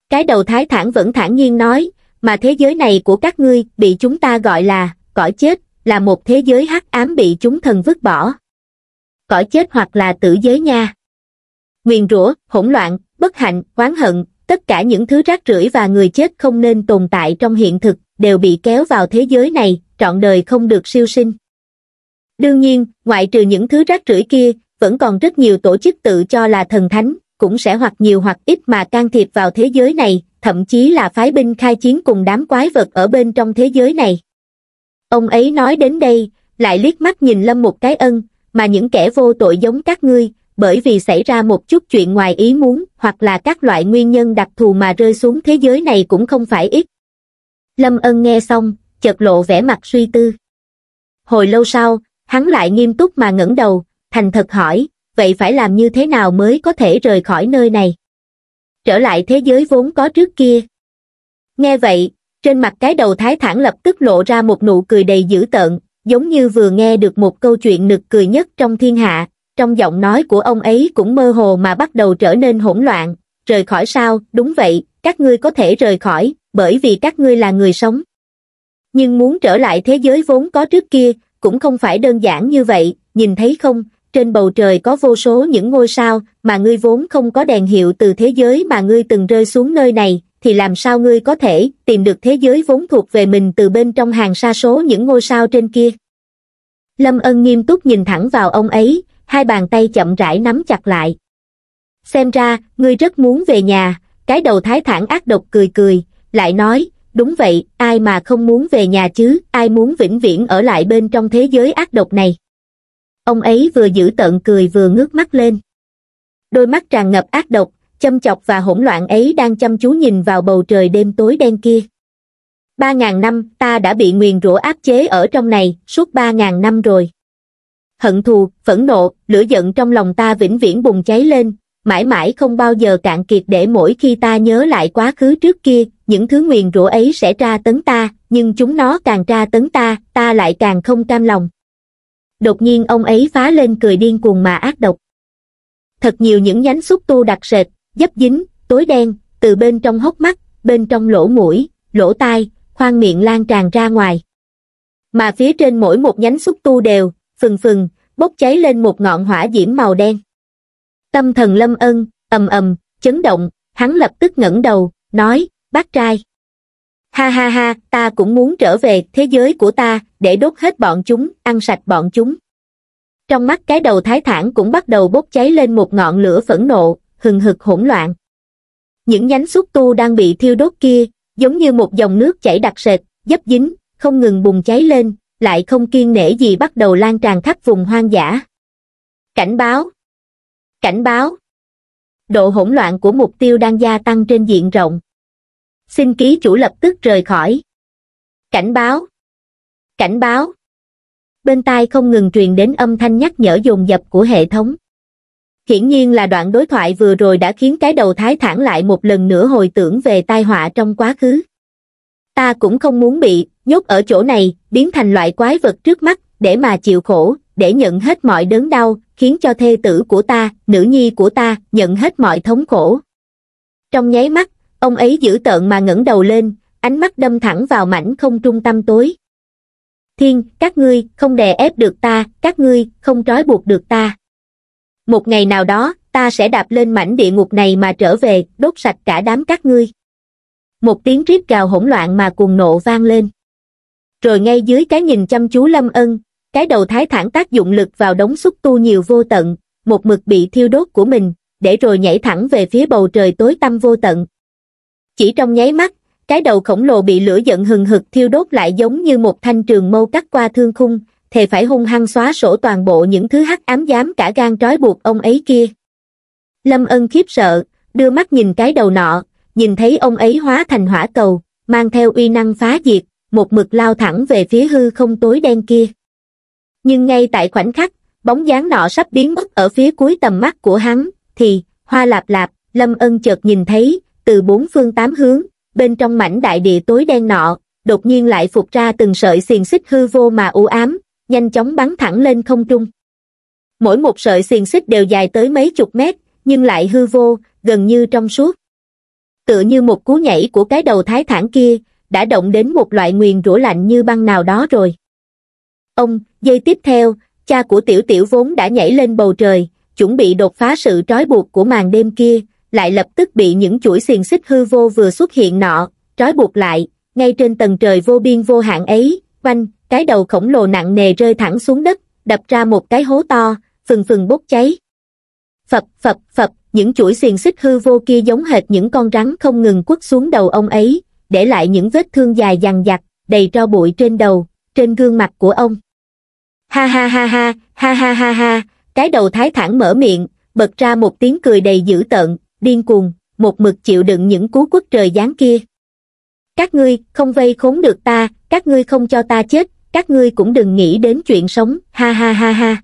Speaker 1: Cái đầu thái thản vẫn thản nhiên nói, mà thế giới này của các ngươi bị chúng ta gọi là cõi chết, là một thế giới hắc ám bị chúng thần vứt bỏ. Cõi chết hoặc là tử giới nha. Nguyền rủa, hỗn loạn, bất hạnh, oán hận, tất cả những thứ rác rưởi và người chết không nên tồn tại trong hiện thực, đều bị kéo vào thế giới này, trọn đời không được siêu sinh. Đương nhiên, ngoại trừ những thứ rác rưởi kia, vẫn còn rất nhiều tổ chức tự cho là thần thánh, cũng sẽ hoặc nhiều hoặc ít mà can thiệp vào thế giới này, thậm chí là phái binh khai chiến cùng đám quái vật ở bên trong thế giới này. Ông ấy nói đến đây, lại liếc mắt nhìn Lâm một cái ân, mà những kẻ vô tội giống các ngươi, bởi vì xảy ra một chút chuyện ngoài ý muốn, hoặc là các loại nguyên nhân đặc thù mà rơi xuống thế giới này cũng không phải ít. Lâm Ân nghe xong, chợt lộ vẻ mặt suy tư. Hồi lâu sau, hắn lại nghiêm túc mà ngẩng đầu, thành thật hỏi, vậy phải làm như thế nào mới có thể rời khỏi nơi này? Trở lại thế giới vốn có trước kia. Nghe vậy, trên mặt cái đầu thái thản lập tức lộ ra một nụ cười đầy dữ tợn, giống như vừa nghe được một câu chuyện nực cười nhất trong thiên hạ, trong giọng nói của ông ấy cũng mơ hồ mà bắt đầu trở nên hỗn loạn, rời khỏi sao, đúng vậy, các ngươi có thể rời khỏi, bởi vì các ngươi là người sống. Nhưng muốn trở lại thế giới vốn có trước kia, cũng không phải đơn giản như vậy, nhìn thấy không, trên bầu trời có vô số những ngôi sao mà ngươi vốn không có đèn hiệu từ thế giới mà ngươi từng rơi xuống nơi này, thì làm sao ngươi có thể tìm được thế giới vốn thuộc về mình từ bên trong hàng xa số những ngôi sao trên kia. Lâm Ân nghiêm túc nhìn thẳng vào ông ấy, hai bàn tay chậm rãi nắm chặt lại. Xem ra, ngươi rất muốn về nhà, cái đầu thái thản ác độc cười cười, lại nói đúng vậy ai mà không muốn về nhà chứ ai muốn vĩnh viễn ở lại bên trong thế giới ác độc này ông ấy vừa giữ tận cười vừa ngước mắt lên đôi mắt tràn ngập ác độc châm chọc và hỗn loạn ấy đang chăm chú nhìn vào bầu trời đêm tối đen kia ba ngàn năm ta đã bị nguyền rủa áp chế ở trong này suốt ba ngàn năm rồi hận thù phẫn nộ lửa giận trong lòng ta vĩnh viễn bùng cháy lên mãi mãi không bao giờ cạn kiệt để mỗi khi ta nhớ lại quá khứ trước kia những thứ nguyền rủa ấy sẽ tra tấn ta nhưng chúng nó càng tra tấn ta ta lại càng không cam lòng đột nhiên ông ấy phá lên cười điên cuồng mà ác độc thật nhiều những nhánh xúc tu đặc sệt dấp dính tối đen từ bên trong hốc mắt bên trong lỗ mũi lỗ tai khoang miệng lan tràn ra ngoài mà phía trên mỗi một nhánh xúc tu đều phừng phừng bốc cháy lên một ngọn hỏa diễm màu đen tâm thần lâm ân ầm ầm chấn động hắn lập tức ngẩng đầu nói bác trai ha ha ha ta cũng muốn trở về thế giới của ta để đốt hết bọn chúng ăn sạch bọn chúng trong mắt cái đầu thái thản cũng bắt đầu bốc cháy lên một ngọn lửa phẫn nộ hừng hực hỗn loạn những nhánh xúc tu đang bị thiêu đốt kia giống như một dòng nước chảy đặc sệt dấp dính không ngừng bùng cháy lên lại không kiên nể gì bắt đầu lan tràn khắp vùng hoang dã cảnh báo cảnh báo độ hỗn loạn của mục tiêu đang gia tăng trên diện rộng xin ký chủ lập tức rời khỏi cảnh báo cảnh báo bên tai không ngừng truyền đến âm thanh nhắc nhở dồn dập của hệ thống hiển nhiên là đoạn đối thoại vừa rồi đã khiến cái đầu thái thẳng lại một lần nữa hồi tưởng về tai họa trong quá khứ ta cũng không muốn bị nhốt ở chỗ này biến thành loại quái vật trước mắt để mà chịu khổ để nhận hết mọi đớn đau khiến cho thê tử của ta nữ nhi của ta nhận hết mọi thống khổ trong nháy mắt ông ấy giữ tợn mà ngẩng đầu lên ánh mắt đâm thẳng vào mảnh không trung tâm tối thiên các ngươi không đè ép được ta các ngươi không trói buộc được ta một ngày nào đó ta sẽ đạp lên mảnh địa ngục này mà trở về đốt sạch cả đám các ngươi một tiếng rít gào hỗn loạn mà cuồng nộ vang lên rồi ngay dưới cái nhìn chăm chú lâm ân cái đầu thái thẳng tác dụng lực vào đống xúc tu nhiều vô tận một mực bị thiêu đốt của mình để rồi nhảy thẳng về phía bầu trời tối tăm vô tận chỉ trong nháy mắt cái đầu khổng lồ bị lửa giận hừng hực thiêu đốt lại giống như một thanh trường mâu cắt qua thương khung thề phải hung hăng xóa sổ toàn bộ những thứ hắc ám dám cả gan trói buộc ông ấy kia lâm ân khiếp sợ đưa mắt nhìn cái đầu nọ nhìn thấy ông ấy hóa thành hỏa cầu mang theo uy năng phá diệt một mực lao thẳng về phía hư không tối đen kia nhưng ngay tại khoảnh khắc bóng dáng nọ sắp biến mất ở phía cuối tầm mắt của hắn thì hoa lạp lạp lâm ân chợt nhìn thấy từ bốn phương tám hướng, bên trong mảnh đại địa tối đen nọ, đột nhiên lại phục ra từng sợi xiềng xích hư vô mà u ám, nhanh chóng bắn thẳng lên không trung. Mỗi một sợi xiềng xích đều dài tới mấy chục mét, nhưng lại hư vô, gần như trong suốt. Tựa như một cú nhảy của cái đầu thái thẳng kia, đã động đến một loại nguyền rủa lạnh như băng nào đó rồi. Ông, dây tiếp theo, cha của tiểu tiểu vốn đã nhảy lên bầu trời, chuẩn bị đột phá sự trói buộc của màn đêm kia, lại lập tức bị những chuỗi xiềng xích hư vô vừa xuất hiện nọ, trói buộc lại, ngay trên tầng trời vô biên vô hạn ấy, quanh, cái đầu khổng lồ nặng nề rơi thẳng xuống đất, đập ra một cái hố to, phừng phừng bốc cháy. Phập, phập, phập, những chuỗi xiềng xích hư vô kia giống hệt những con rắn không ngừng quất xuống đầu ông ấy, để lại những vết thương dài dằn dặt, đầy tro bụi trên đầu, trên gương mặt của ông. Ha ha ha ha, ha ha ha ha, cái đầu thái thẳng mở miệng, bật ra một tiếng cười đầy dữ tợn, điên cuồng, một mực chịu đựng những cú quất trời giáng kia. Các ngươi không vây khốn được ta, các ngươi không cho ta chết, các ngươi cũng đừng nghĩ đến chuyện sống, ha ha ha ha.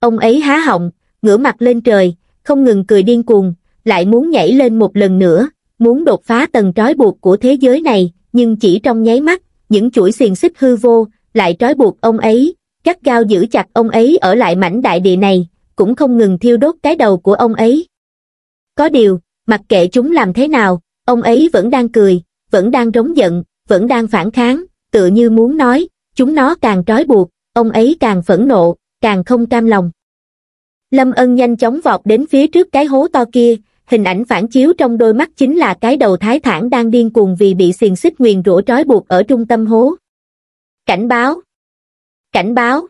Speaker 1: Ông ấy há họng, ngửa mặt lên trời, không ngừng cười điên cuồng, lại muốn nhảy lên một lần nữa, muốn đột phá tầng trói buộc của thế giới này, nhưng chỉ trong nháy mắt, những chuỗi xiềng xích hư vô, lại trói buộc ông ấy, gắt gao giữ chặt ông ấy ở lại mảnh đại địa này, cũng không ngừng thiêu đốt cái đầu của ông ấy. Có điều, mặc kệ chúng làm thế nào, ông ấy vẫn đang cười, vẫn đang rống giận, vẫn đang phản kháng, tựa như muốn nói, chúng nó càng trói buộc, ông ấy càng phẫn nộ, càng không cam lòng. Lâm ân nhanh chóng vọt đến phía trước cái hố to kia, hình ảnh phản chiếu trong đôi mắt chính là cái đầu thái thản đang điên cuồng vì bị xiềng xích nguyền rủa trói buộc ở trung tâm hố. Cảnh báo! Cảnh báo!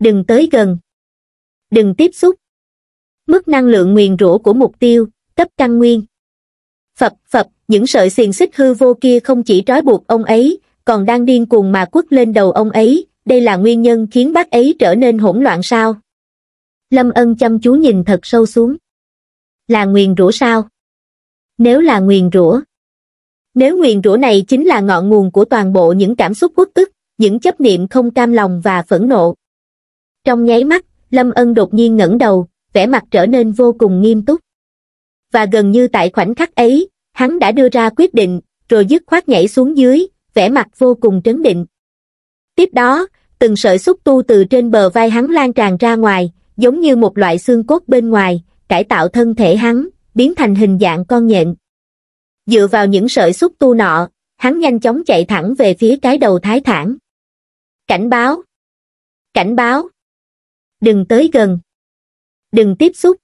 Speaker 1: Đừng tới gần! Đừng tiếp xúc! mức năng lượng nguyền rủa của mục tiêu, cấp căn nguyên. Phập phập, những sợi xiềng xích hư vô kia không chỉ trói buộc ông ấy, còn đang điên cuồng mà quất lên đầu ông ấy, đây là nguyên nhân khiến bác ấy trở nên hỗn loạn sao? Lâm ân chăm chú nhìn thật sâu xuống. Là nguyền rủa sao? Nếu là nguyền rủa, nếu nguyền rủa này chính là ngọn nguồn của toàn bộ những cảm xúc uất tức những chấp niệm không cam lòng và phẫn nộ. Trong nháy mắt, Lâm Ân đột nhiên ngẩng đầu, vẻ mặt trở nên vô cùng nghiêm túc. Và gần như tại khoảnh khắc ấy, hắn đã đưa ra quyết định, rồi dứt khoát nhảy xuống dưới, vẻ mặt vô cùng trấn định. Tiếp đó, từng sợi xúc tu từ trên bờ vai hắn lan tràn ra ngoài, giống như một loại xương cốt bên ngoài, cải tạo thân thể hắn, biến thành hình dạng con nhện. Dựa vào những sợi xúc tu nọ, hắn nhanh chóng chạy thẳng về phía cái đầu thái thản. Cảnh báo! Cảnh báo! Đừng tới gần! đừng tiếp xúc.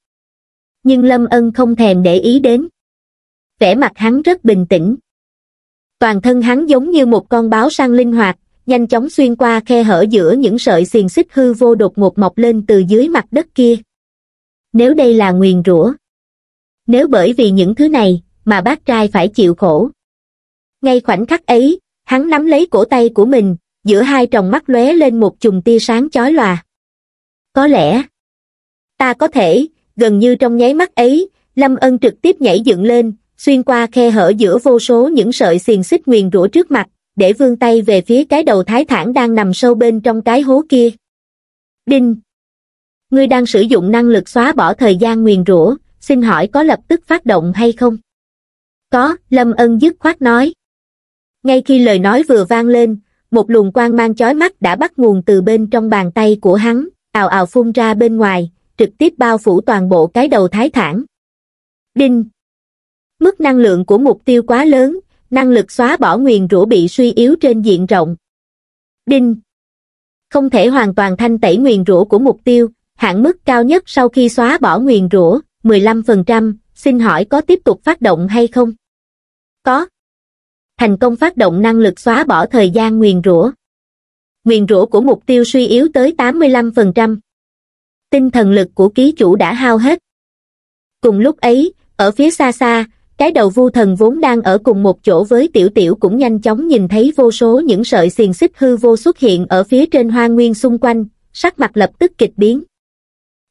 Speaker 1: Nhưng Lâm Ân không thèm để ý đến. Vẻ mặt hắn rất bình tĩnh. Toàn thân hắn giống như một con báo săn linh hoạt, nhanh chóng xuyên qua khe hở giữa những sợi xiềng xích hư vô đột ngột mọc lên từ dưới mặt đất kia. Nếu đây là nguyền rủa, nếu bởi vì những thứ này mà bác trai phải chịu khổ. Ngay khoảnh khắc ấy, hắn nắm lấy cổ tay của mình, giữa hai tròng mắt lóe lên một chùm tia sáng chói lòa. Có lẽ, ta có thể, gần như trong nháy mắt ấy, Lâm Ân trực tiếp nhảy dựng lên, xuyên qua khe hở giữa vô số những sợi xiềng xích nguyền rủa trước mặt, để vươn tay về phía cái đầu thái thản đang nằm sâu bên trong cái hố kia. Đinh! Ngươi đang sử dụng năng lực xóa bỏ thời gian nguyền rủa, xin hỏi có lập tức phát động hay không? Có, Lâm Ân dứt khoát nói. Ngay khi lời nói vừa vang lên, một luồng quang mang chói mắt đã bắt nguồn từ bên trong bàn tay của hắn, ào ào phun ra bên ngoài, trực tiếp bao phủ toàn bộ cái đầu thái thản. Đinh! Mức năng lượng của mục tiêu quá lớn, năng lực xóa bỏ nguyền rũ bị suy yếu trên diện rộng. Đinh! Không thể hoàn toàn thanh tẩy nguyền rũ của mục tiêu, hạn mức cao nhất sau khi xóa bỏ nguyền rũ 15%, xin hỏi có tiếp tục phát động hay không? Có. Thành công phát động năng lực xóa bỏ thời gian nguyền rũ, Nguyền rũ của mục tiêu suy yếu tới 85% tinh thần lực của ký chủ đã hao hết cùng lúc ấy ở phía xa xa cái đầu vu thần vốn đang ở cùng một chỗ với tiểu tiểu cũng nhanh chóng nhìn thấy vô số những sợi xiềng xích hư vô xuất hiện ở phía trên hoa nguyên xung quanh sắc mặt lập tức kịch biến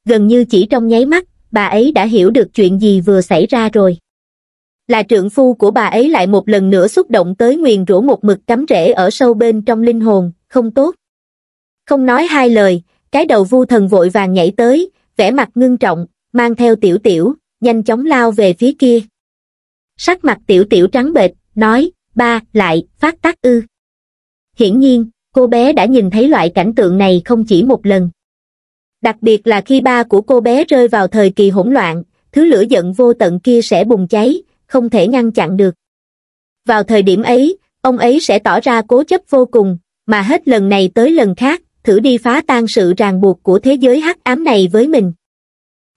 Speaker 1: gần như chỉ trong nháy mắt bà ấy đã hiểu được chuyện gì vừa xảy ra rồi là trượng phu của bà ấy lại một lần nữa xúc động tới nguyền rủa một mực cắm rễ ở sâu bên trong linh hồn không tốt không nói hai lời cái đầu vu thần vội vàng nhảy tới, vẻ mặt ngưng trọng, mang theo tiểu tiểu, nhanh chóng lao về phía kia. Sắc mặt tiểu tiểu trắng bệch, nói, ba, lại, phát tác ư. Hiển nhiên, cô bé đã nhìn thấy loại cảnh tượng này không chỉ một lần. Đặc biệt là khi ba của cô bé rơi vào thời kỳ hỗn loạn, thứ lửa giận vô tận kia sẽ bùng cháy, không thể ngăn chặn được. Vào thời điểm ấy, ông ấy sẽ tỏ ra cố chấp vô cùng, mà hết lần này tới lần khác, thử đi phá tan sự ràng buộc của thế giới hắc ám này với mình.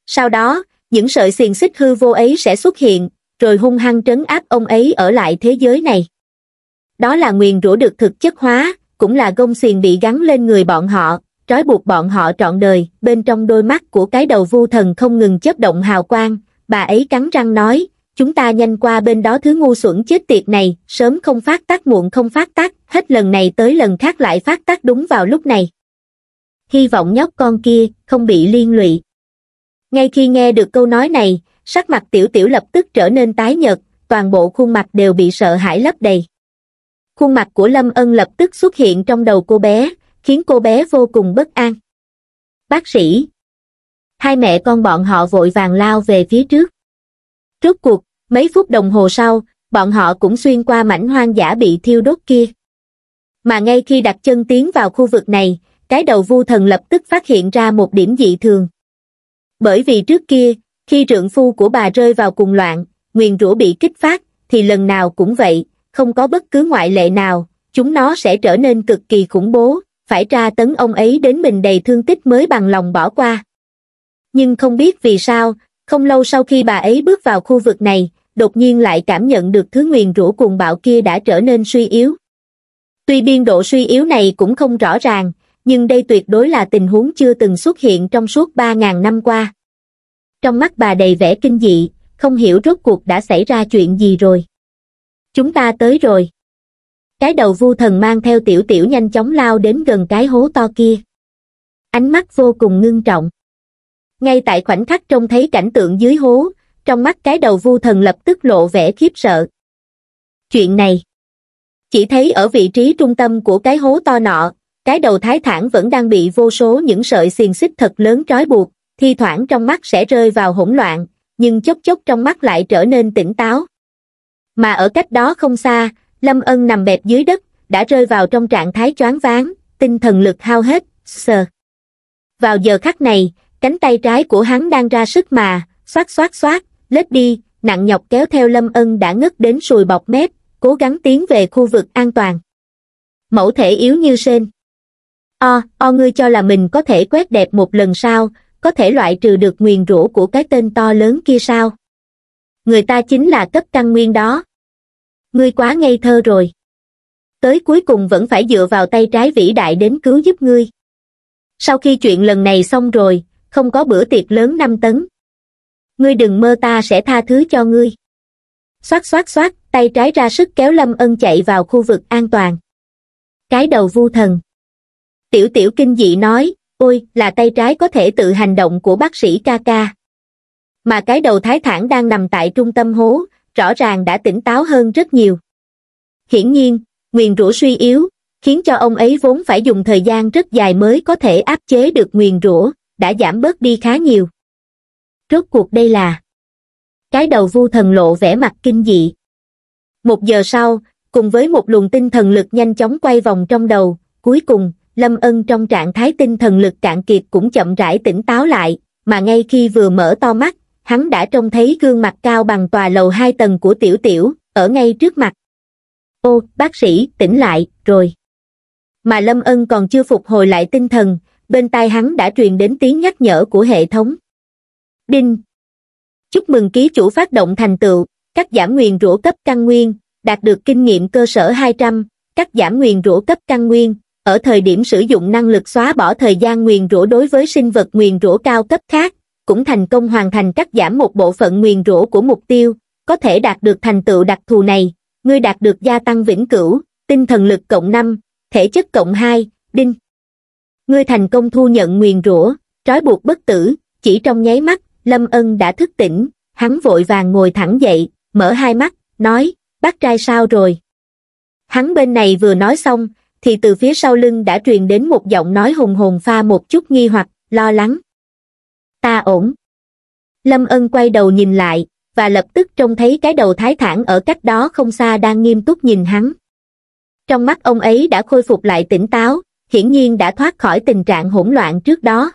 Speaker 1: Sau đó, những sợi xiềng xích hư vô ấy sẽ xuất hiện, rồi hung hăng trấn áp ông ấy ở lại thế giới này. Đó là nguyền rủa được thực chất hóa, cũng là gông xiềng bị gắn lên người bọn họ, trói buộc bọn họ trọn đời, bên trong đôi mắt của cái đầu vu thần không ngừng chớp động hào quang, bà ấy cắn răng nói, chúng ta nhanh qua bên đó thứ ngu xuẩn chết tiệt này, sớm không phát tác muộn không phát tác, hết lần này tới lần khác lại phát tác đúng vào lúc này hy vọng nhóc con kia không bị liên lụy ngay khi nghe được câu nói này sắc mặt tiểu tiểu lập tức trở nên tái nhợt toàn bộ khuôn mặt đều bị sợ hãi lấp đầy khuôn mặt của lâm ân lập tức xuất hiện trong đầu cô bé khiến cô bé vô cùng bất an bác sĩ hai mẹ con bọn họ vội vàng lao về phía trước rốt cuộc mấy phút đồng hồ sau bọn họ cũng xuyên qua mảnh hoang dã bị thiêu đốt kia mà ngay khi đặt chân tiến vào khu vực này cái đầu vu thần lập tức phát hiện ra một điểm dị thường. Bởi vì trước kia, khi trượng phu của bà rơi vào cùng loạn, nguyền Rũ bị kích phát, thì lần nào cũng vậy, không có bất cứ ngoại lệ nào, chúng nó sẽ trở nên cực kỳ khủng bố, phải tra tấn ông ấy đến mình đầy thương tích mới bằng lòng bỏ qua. Nhưng không biết vì sao, không lâu sau khi bà ấy bước vào khu vực này, đột nhiên lại cảm nhận được thứ nguyền Rũ cùng bạo kia đã trở nên suy yếu. Tuy biên độ suy yếu này cũng không rõ ràng, nhưng đây tuyệt đối là tình huống chưa từng xuất hiện trong suốt 3.000 năm qua. Trong mắt bà đầy vẻ kinh dị, không hiểu rốt cuộc đã xảy ra chuyện gì rồi. Chúng ta tới rồi. Cái đầu vu thần mang theo tiểu tiểu nhanh chóng lao đến gần cái hố to kia. Ánh mắt vô cùng ngưng trọng. Ngay tại khoảnh khắc trông thấy cảnh tượng dưới hố, trong mắt cái đầu vu thần lập tức lộ vẻ khiếp sợ. Chuyện này. Chỉ thấy ở vị trí trung tâm của cái hố to nọ, cái đầu thái thản vẫn đang bị vô số những sợi xiềng xích thật lớn trói buộc, thi thoảng trong mắt sẽ rơi vào hỗn loạn, nhưng chốc chốc trong mắt lại trở nên tỉnh táo. Mà ở cách đó không xa, Lâm Ân nằm bẹp dưới đất, đã rơi vào trong trạng thái choáng váng, tinh thần lực hao hết, sờ. Vào giờ khắc này, cánh tay trái của hắn đang ra sức mà, xoát xoát xoát, lết đi, nặng nhọc kéo theo Lâm Ân đã ngất đến sùi bọc mép, cố gắng tiến về khu vực an toàn. Mẫu thể yếu như sên o ờ, o ngươi cho là mình có thể quét đẹp một lần sao có thể loại trừ được nguyền rủa của cái tên to lớn kia sao người ta chính là cấp căn nguyên đó ngươi quá ngây thơ rồi tới cuối cùng vẫn phải dựa vào tay trái vĩ đại đến cứu giúp ngươi sau khi chuyện lần này xong rồi không có bữa tiệc lớn năm tấn ngươi đừng mơ ta sẽ tha thứ cho ngươi xoát xoát xoát tay trái ra sức kéo lâm ân chạy vào khu vực an toàn cái đầu vu thần Tiểu tiểu kinh dị nói, ôi, là tay trái có thể tự hành động của bác sĩ ca ca. Mà cái đầu thái thản đang nằm tại trung tâm hố, rõ ràng đã tỉnh táo hơn rất nhiều. Hiển nhiên, nguyền rủa suy yếu, khiến cho ông ấy vốn phải dùng thời gian rất dài mới có thể áp chế được nguyền rủa, đã giảm bớt đi khá nhiều. Rốt cuộc đây là Cái đầu vu thần lộ vẻ mặt kinh dị. Một giờ sau, cùng với một luồng tinh thần lực nhanh chóng quay vòng trong đầu, cuối cùng, lâm ân trong trạng thái tinh thần lực cạn kiệt cũng chậm rãi tỉnh táo lại mà ngay khi vừa mở to mắt hắn đã trông thấy gương mặt cao bằng tòa lầu hai tầng của tiểu tiểu ở ngay trước mặt ô bác sĩ tỉnh lại rồi mà lâm ân còn chưa phục hồi lại tinh thần bên tai hắn đã truyền đến tiếng nhắc nhở của hệ thống đinh chúc mừng ký chủ phát động thành tựu cắt giảm nguyền rủa cấp căn nguyên đạt được kinh nghiệm cơ sở 200, cắt giảm nguyền rủa cấp căn nguyên ở thời điểm sử dụng năng lực xóa bỏ thời gian nguyền rủa đối với sinh vật nguyền rủa cao cấp khác, cũng thành công hoàn thành cắt giảm một bộ phận nguyền rủa của mục tiêu, có thể đạt được thành tựu đặc thù này, ngươi đạt được gia tăng vĩnh cửu, tinh thần lực cộng 5, thể chất cộng 2, đinh. Ngươi thành công thu nhận nguyền rủa, trói buộc bất tử, chỉ trong nháy mắt, Lâm Ân đã thức tỉnh, hắn vội vàng ngồi thẳng dậy, mở hai mắt, nói, bác trai sao rồi? Hắn bên này vừa nói xong, thì từ phía sau lưng đã truyền đến một giọng nói hùng hồn pha một chút nghi hoặc lo lắng ta ổn lâm ân quay đầu nhìn lại và lập tức trông thấy cái đầu thái thản ở cách đó không xa đang nghiêm túc nhìn hắn trong mắt ông ấy đã khôi phục lại tỉnh táo hiển nhiên đã thoát khỏi tình trạng hỗn loạn trước đó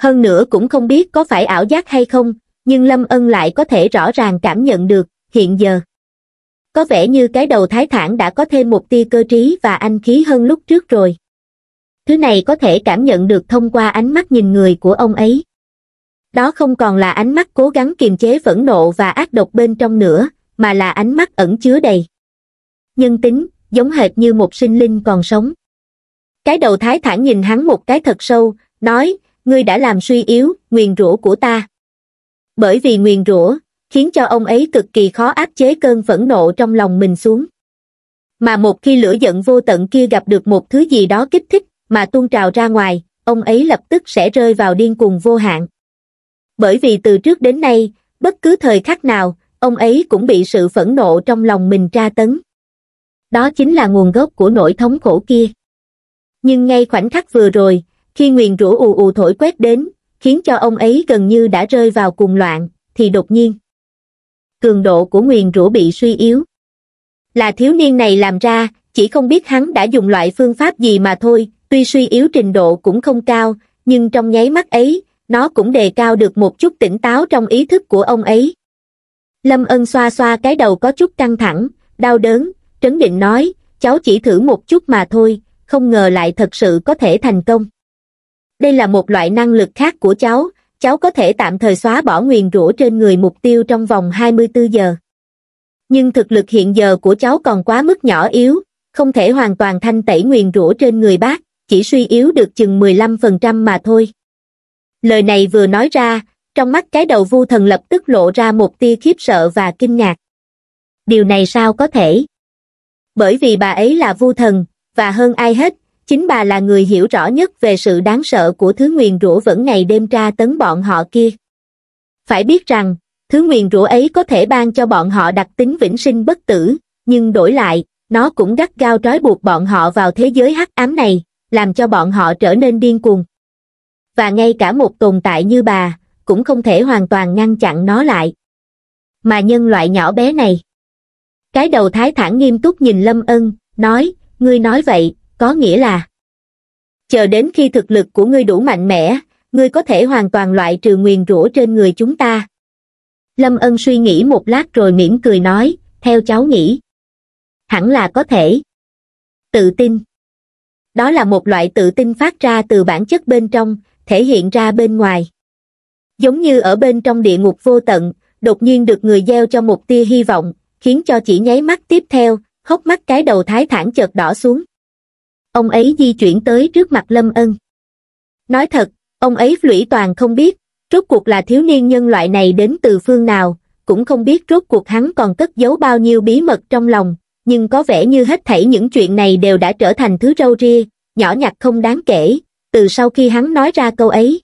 Speaker 1: hơn nữa cũng không biết có phải ảo giác hay không nhưng lâm ân lại có thể rõ ràng cảm nhận được hiện giờ có vẻ như cái đầu thái thản đã có thêm một tia cơ trí và anh khí hơn lúc trước rồi. Thứ này có thể cảm nhận được thông qua ánh mắt nhìn người của ông ấy. Đó không còn là ánh mắt cố gắng kiềm chế phẫn nộ và ác độc bên trong nữa, mà là ánh mắt ẩn chứa đầy. Nhân tính, giống hệt như một sinh linh còn sống. Cái đầu thái thản nhìn hắn một cái thật sâu, nói, ngươi đã làm suy yếu, nguyền rủa của ta. Bởi vì nguyền rủa, khiến cho ông ấy cực kỳ khó áp chế cơn phẫn nộ trong lòng mình xuống mà một khi lửa giận vô tận kia gặp được một thứ gì đó kích thích mà tuôn trào ra ngoài ông ấy lập tức sẽ rơi vào điên cuồng vô hạn bởi vì từ trước đến nay bất cứ thời khắc nào ông ấy cũng bị sự phẫn nộ trong lòng mình tra tấn đó chính là nguồn gốc của nỗi thống khổ kia nhưng ngay khoảnh khắc vừa rồi khi nguyền rủa ù ù thổi quét đến khiến cho ông ấy gần như đã rơi vào cuồng loạn thì đột nhiên cường độ của nguyền rủa bị suy yếu. Là thiếu niên này làm ra, chỉ không biết hắn đã dùng loại phương pháp gì mà thôi, tuy suy yếu trình độ cũng không cao, nhưng trong nháy mắt ấy, nó cũng đề cao được một chút tỉnh táo trong ý thức của ông ấy. Lâm ân xoa xoa cái đầu có chút căng thẳng, đau đớn, trấn định nói, cháu chỉ thử một chút mà thôi, không ngờ lại thật sự có thể thành công. Đây là một loại năng lực khác của cháu, cháu có thể tạm thời xóa bỏ nguyền rủa trên người mục tiêu trong vòng 24 giờ. Nhưng thực lực hiện giờ của cháu còn quá mức nhỏ yếu, không thể hoàn toàn thanh tẩy nguyền rủa trên người bác, chỉ suy yếu được chừng 15% mà thôi. Lời này vừa nói ra, trong mắt cái đầu vu thần lập tức lộ ra một tia khiếp sợ và kinh ngạc. Điều này sao có thể? Bởi vì bà ấy là vu thần, và hơn ai hết chính bà là người hiểu rõ nhất về sự đáng sợ của thứ nguyền rủa vẫn ngày đêm tra tấn bọn họ kia. Phải biết rằng, thứ nguyền rủa ấy có thể ban cho bọn họ đặc tính vĩnh sinh bất tử, nhưng đổi lại, nó cũng gắt gao trói buộc bọn họ vào thế giới hắc ám này, làm cho bọn họ trở nên điên cuồng. Và ngay cả một tồn tại như bà, cũng không thể hoàn toàn ngăn chặn nó lại. Mà nhân loại nhỏ bé này. Cái đầu thái thản nghiêm túc nhìn Lâm Ân, nói, ngươi nói vậy, có nghĩa là chờ đến khi thực lực của ngươi đủ mạnh mẽ, ngươi có thể hoàn toàn loại trừ nguyền rủa trên người chúng ta. Lâm Ân suy nghĩ một lát rồi mỉm cười nói, theo cháu nghĩ. Hẳn là có thể. Tự tin. Đó là một loại tự tin phát ra từ bản chất bên trong, thể hiện ra bên ngoài. Giống như ở bên trong địa ngục vô tận, đột nhiên được người gieo cho một tia hy vọng, khiến cho chỉ nháy mắt tiếp theo, hốc mắt cái đầu thái thản chợt đỏ xuống ông ấy di chuyển tới trước mặt lâm ân nói thật ông ấy lũy toàn không biết rốt cuộc là thiếu niên nhân loại này đến từ phương nào cũng không biết rốt cuộc hắn còn cất giấu bao nhiêu bí mật trong lòng nhưng có vẻ như hết thảy những chuyện này đều đã trở thành thứ râu ria nhỏ nhặt không đáng kể từ sau khi hắn nói ra câu ấy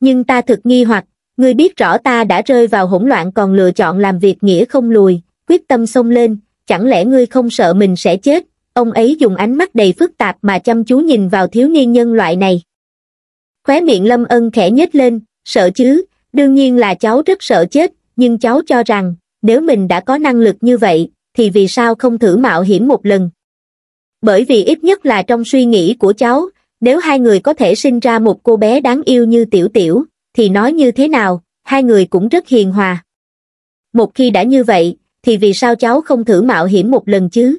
Speaker 1: nhưng ta thực nghi hoặc ngươi biết rõ ta đã rơi vào hỗn loạn còn lựa chọn làm việc nghĩa không lùi quyết tâm xông lên chẳng lẽ ngươi không sợ mình sẽ chết ông ấy dùng ánh mắt đầy phức tạp mà chăm chú nhìn vào thiếu niên nhân loại này khóe miệng lâm ân khẽ nhếch lên sợ chứ đương nhiên là cháu rất sợ chết nhưng cháu cho rằng nếu mình đã có năng lực như vậy thì vì sao không thử mạo hiểm một lần bởi vì ít nhất là trong suy nghĩ của cháu nếu hai người có thể sinh ra một cô bé đáng yêu như tiểu tiểu thì nói như thế nào hai người cũng rất hiền hòa một khi đã như vậy thì vì sao cháu không thử mạo hiểm một lần chứ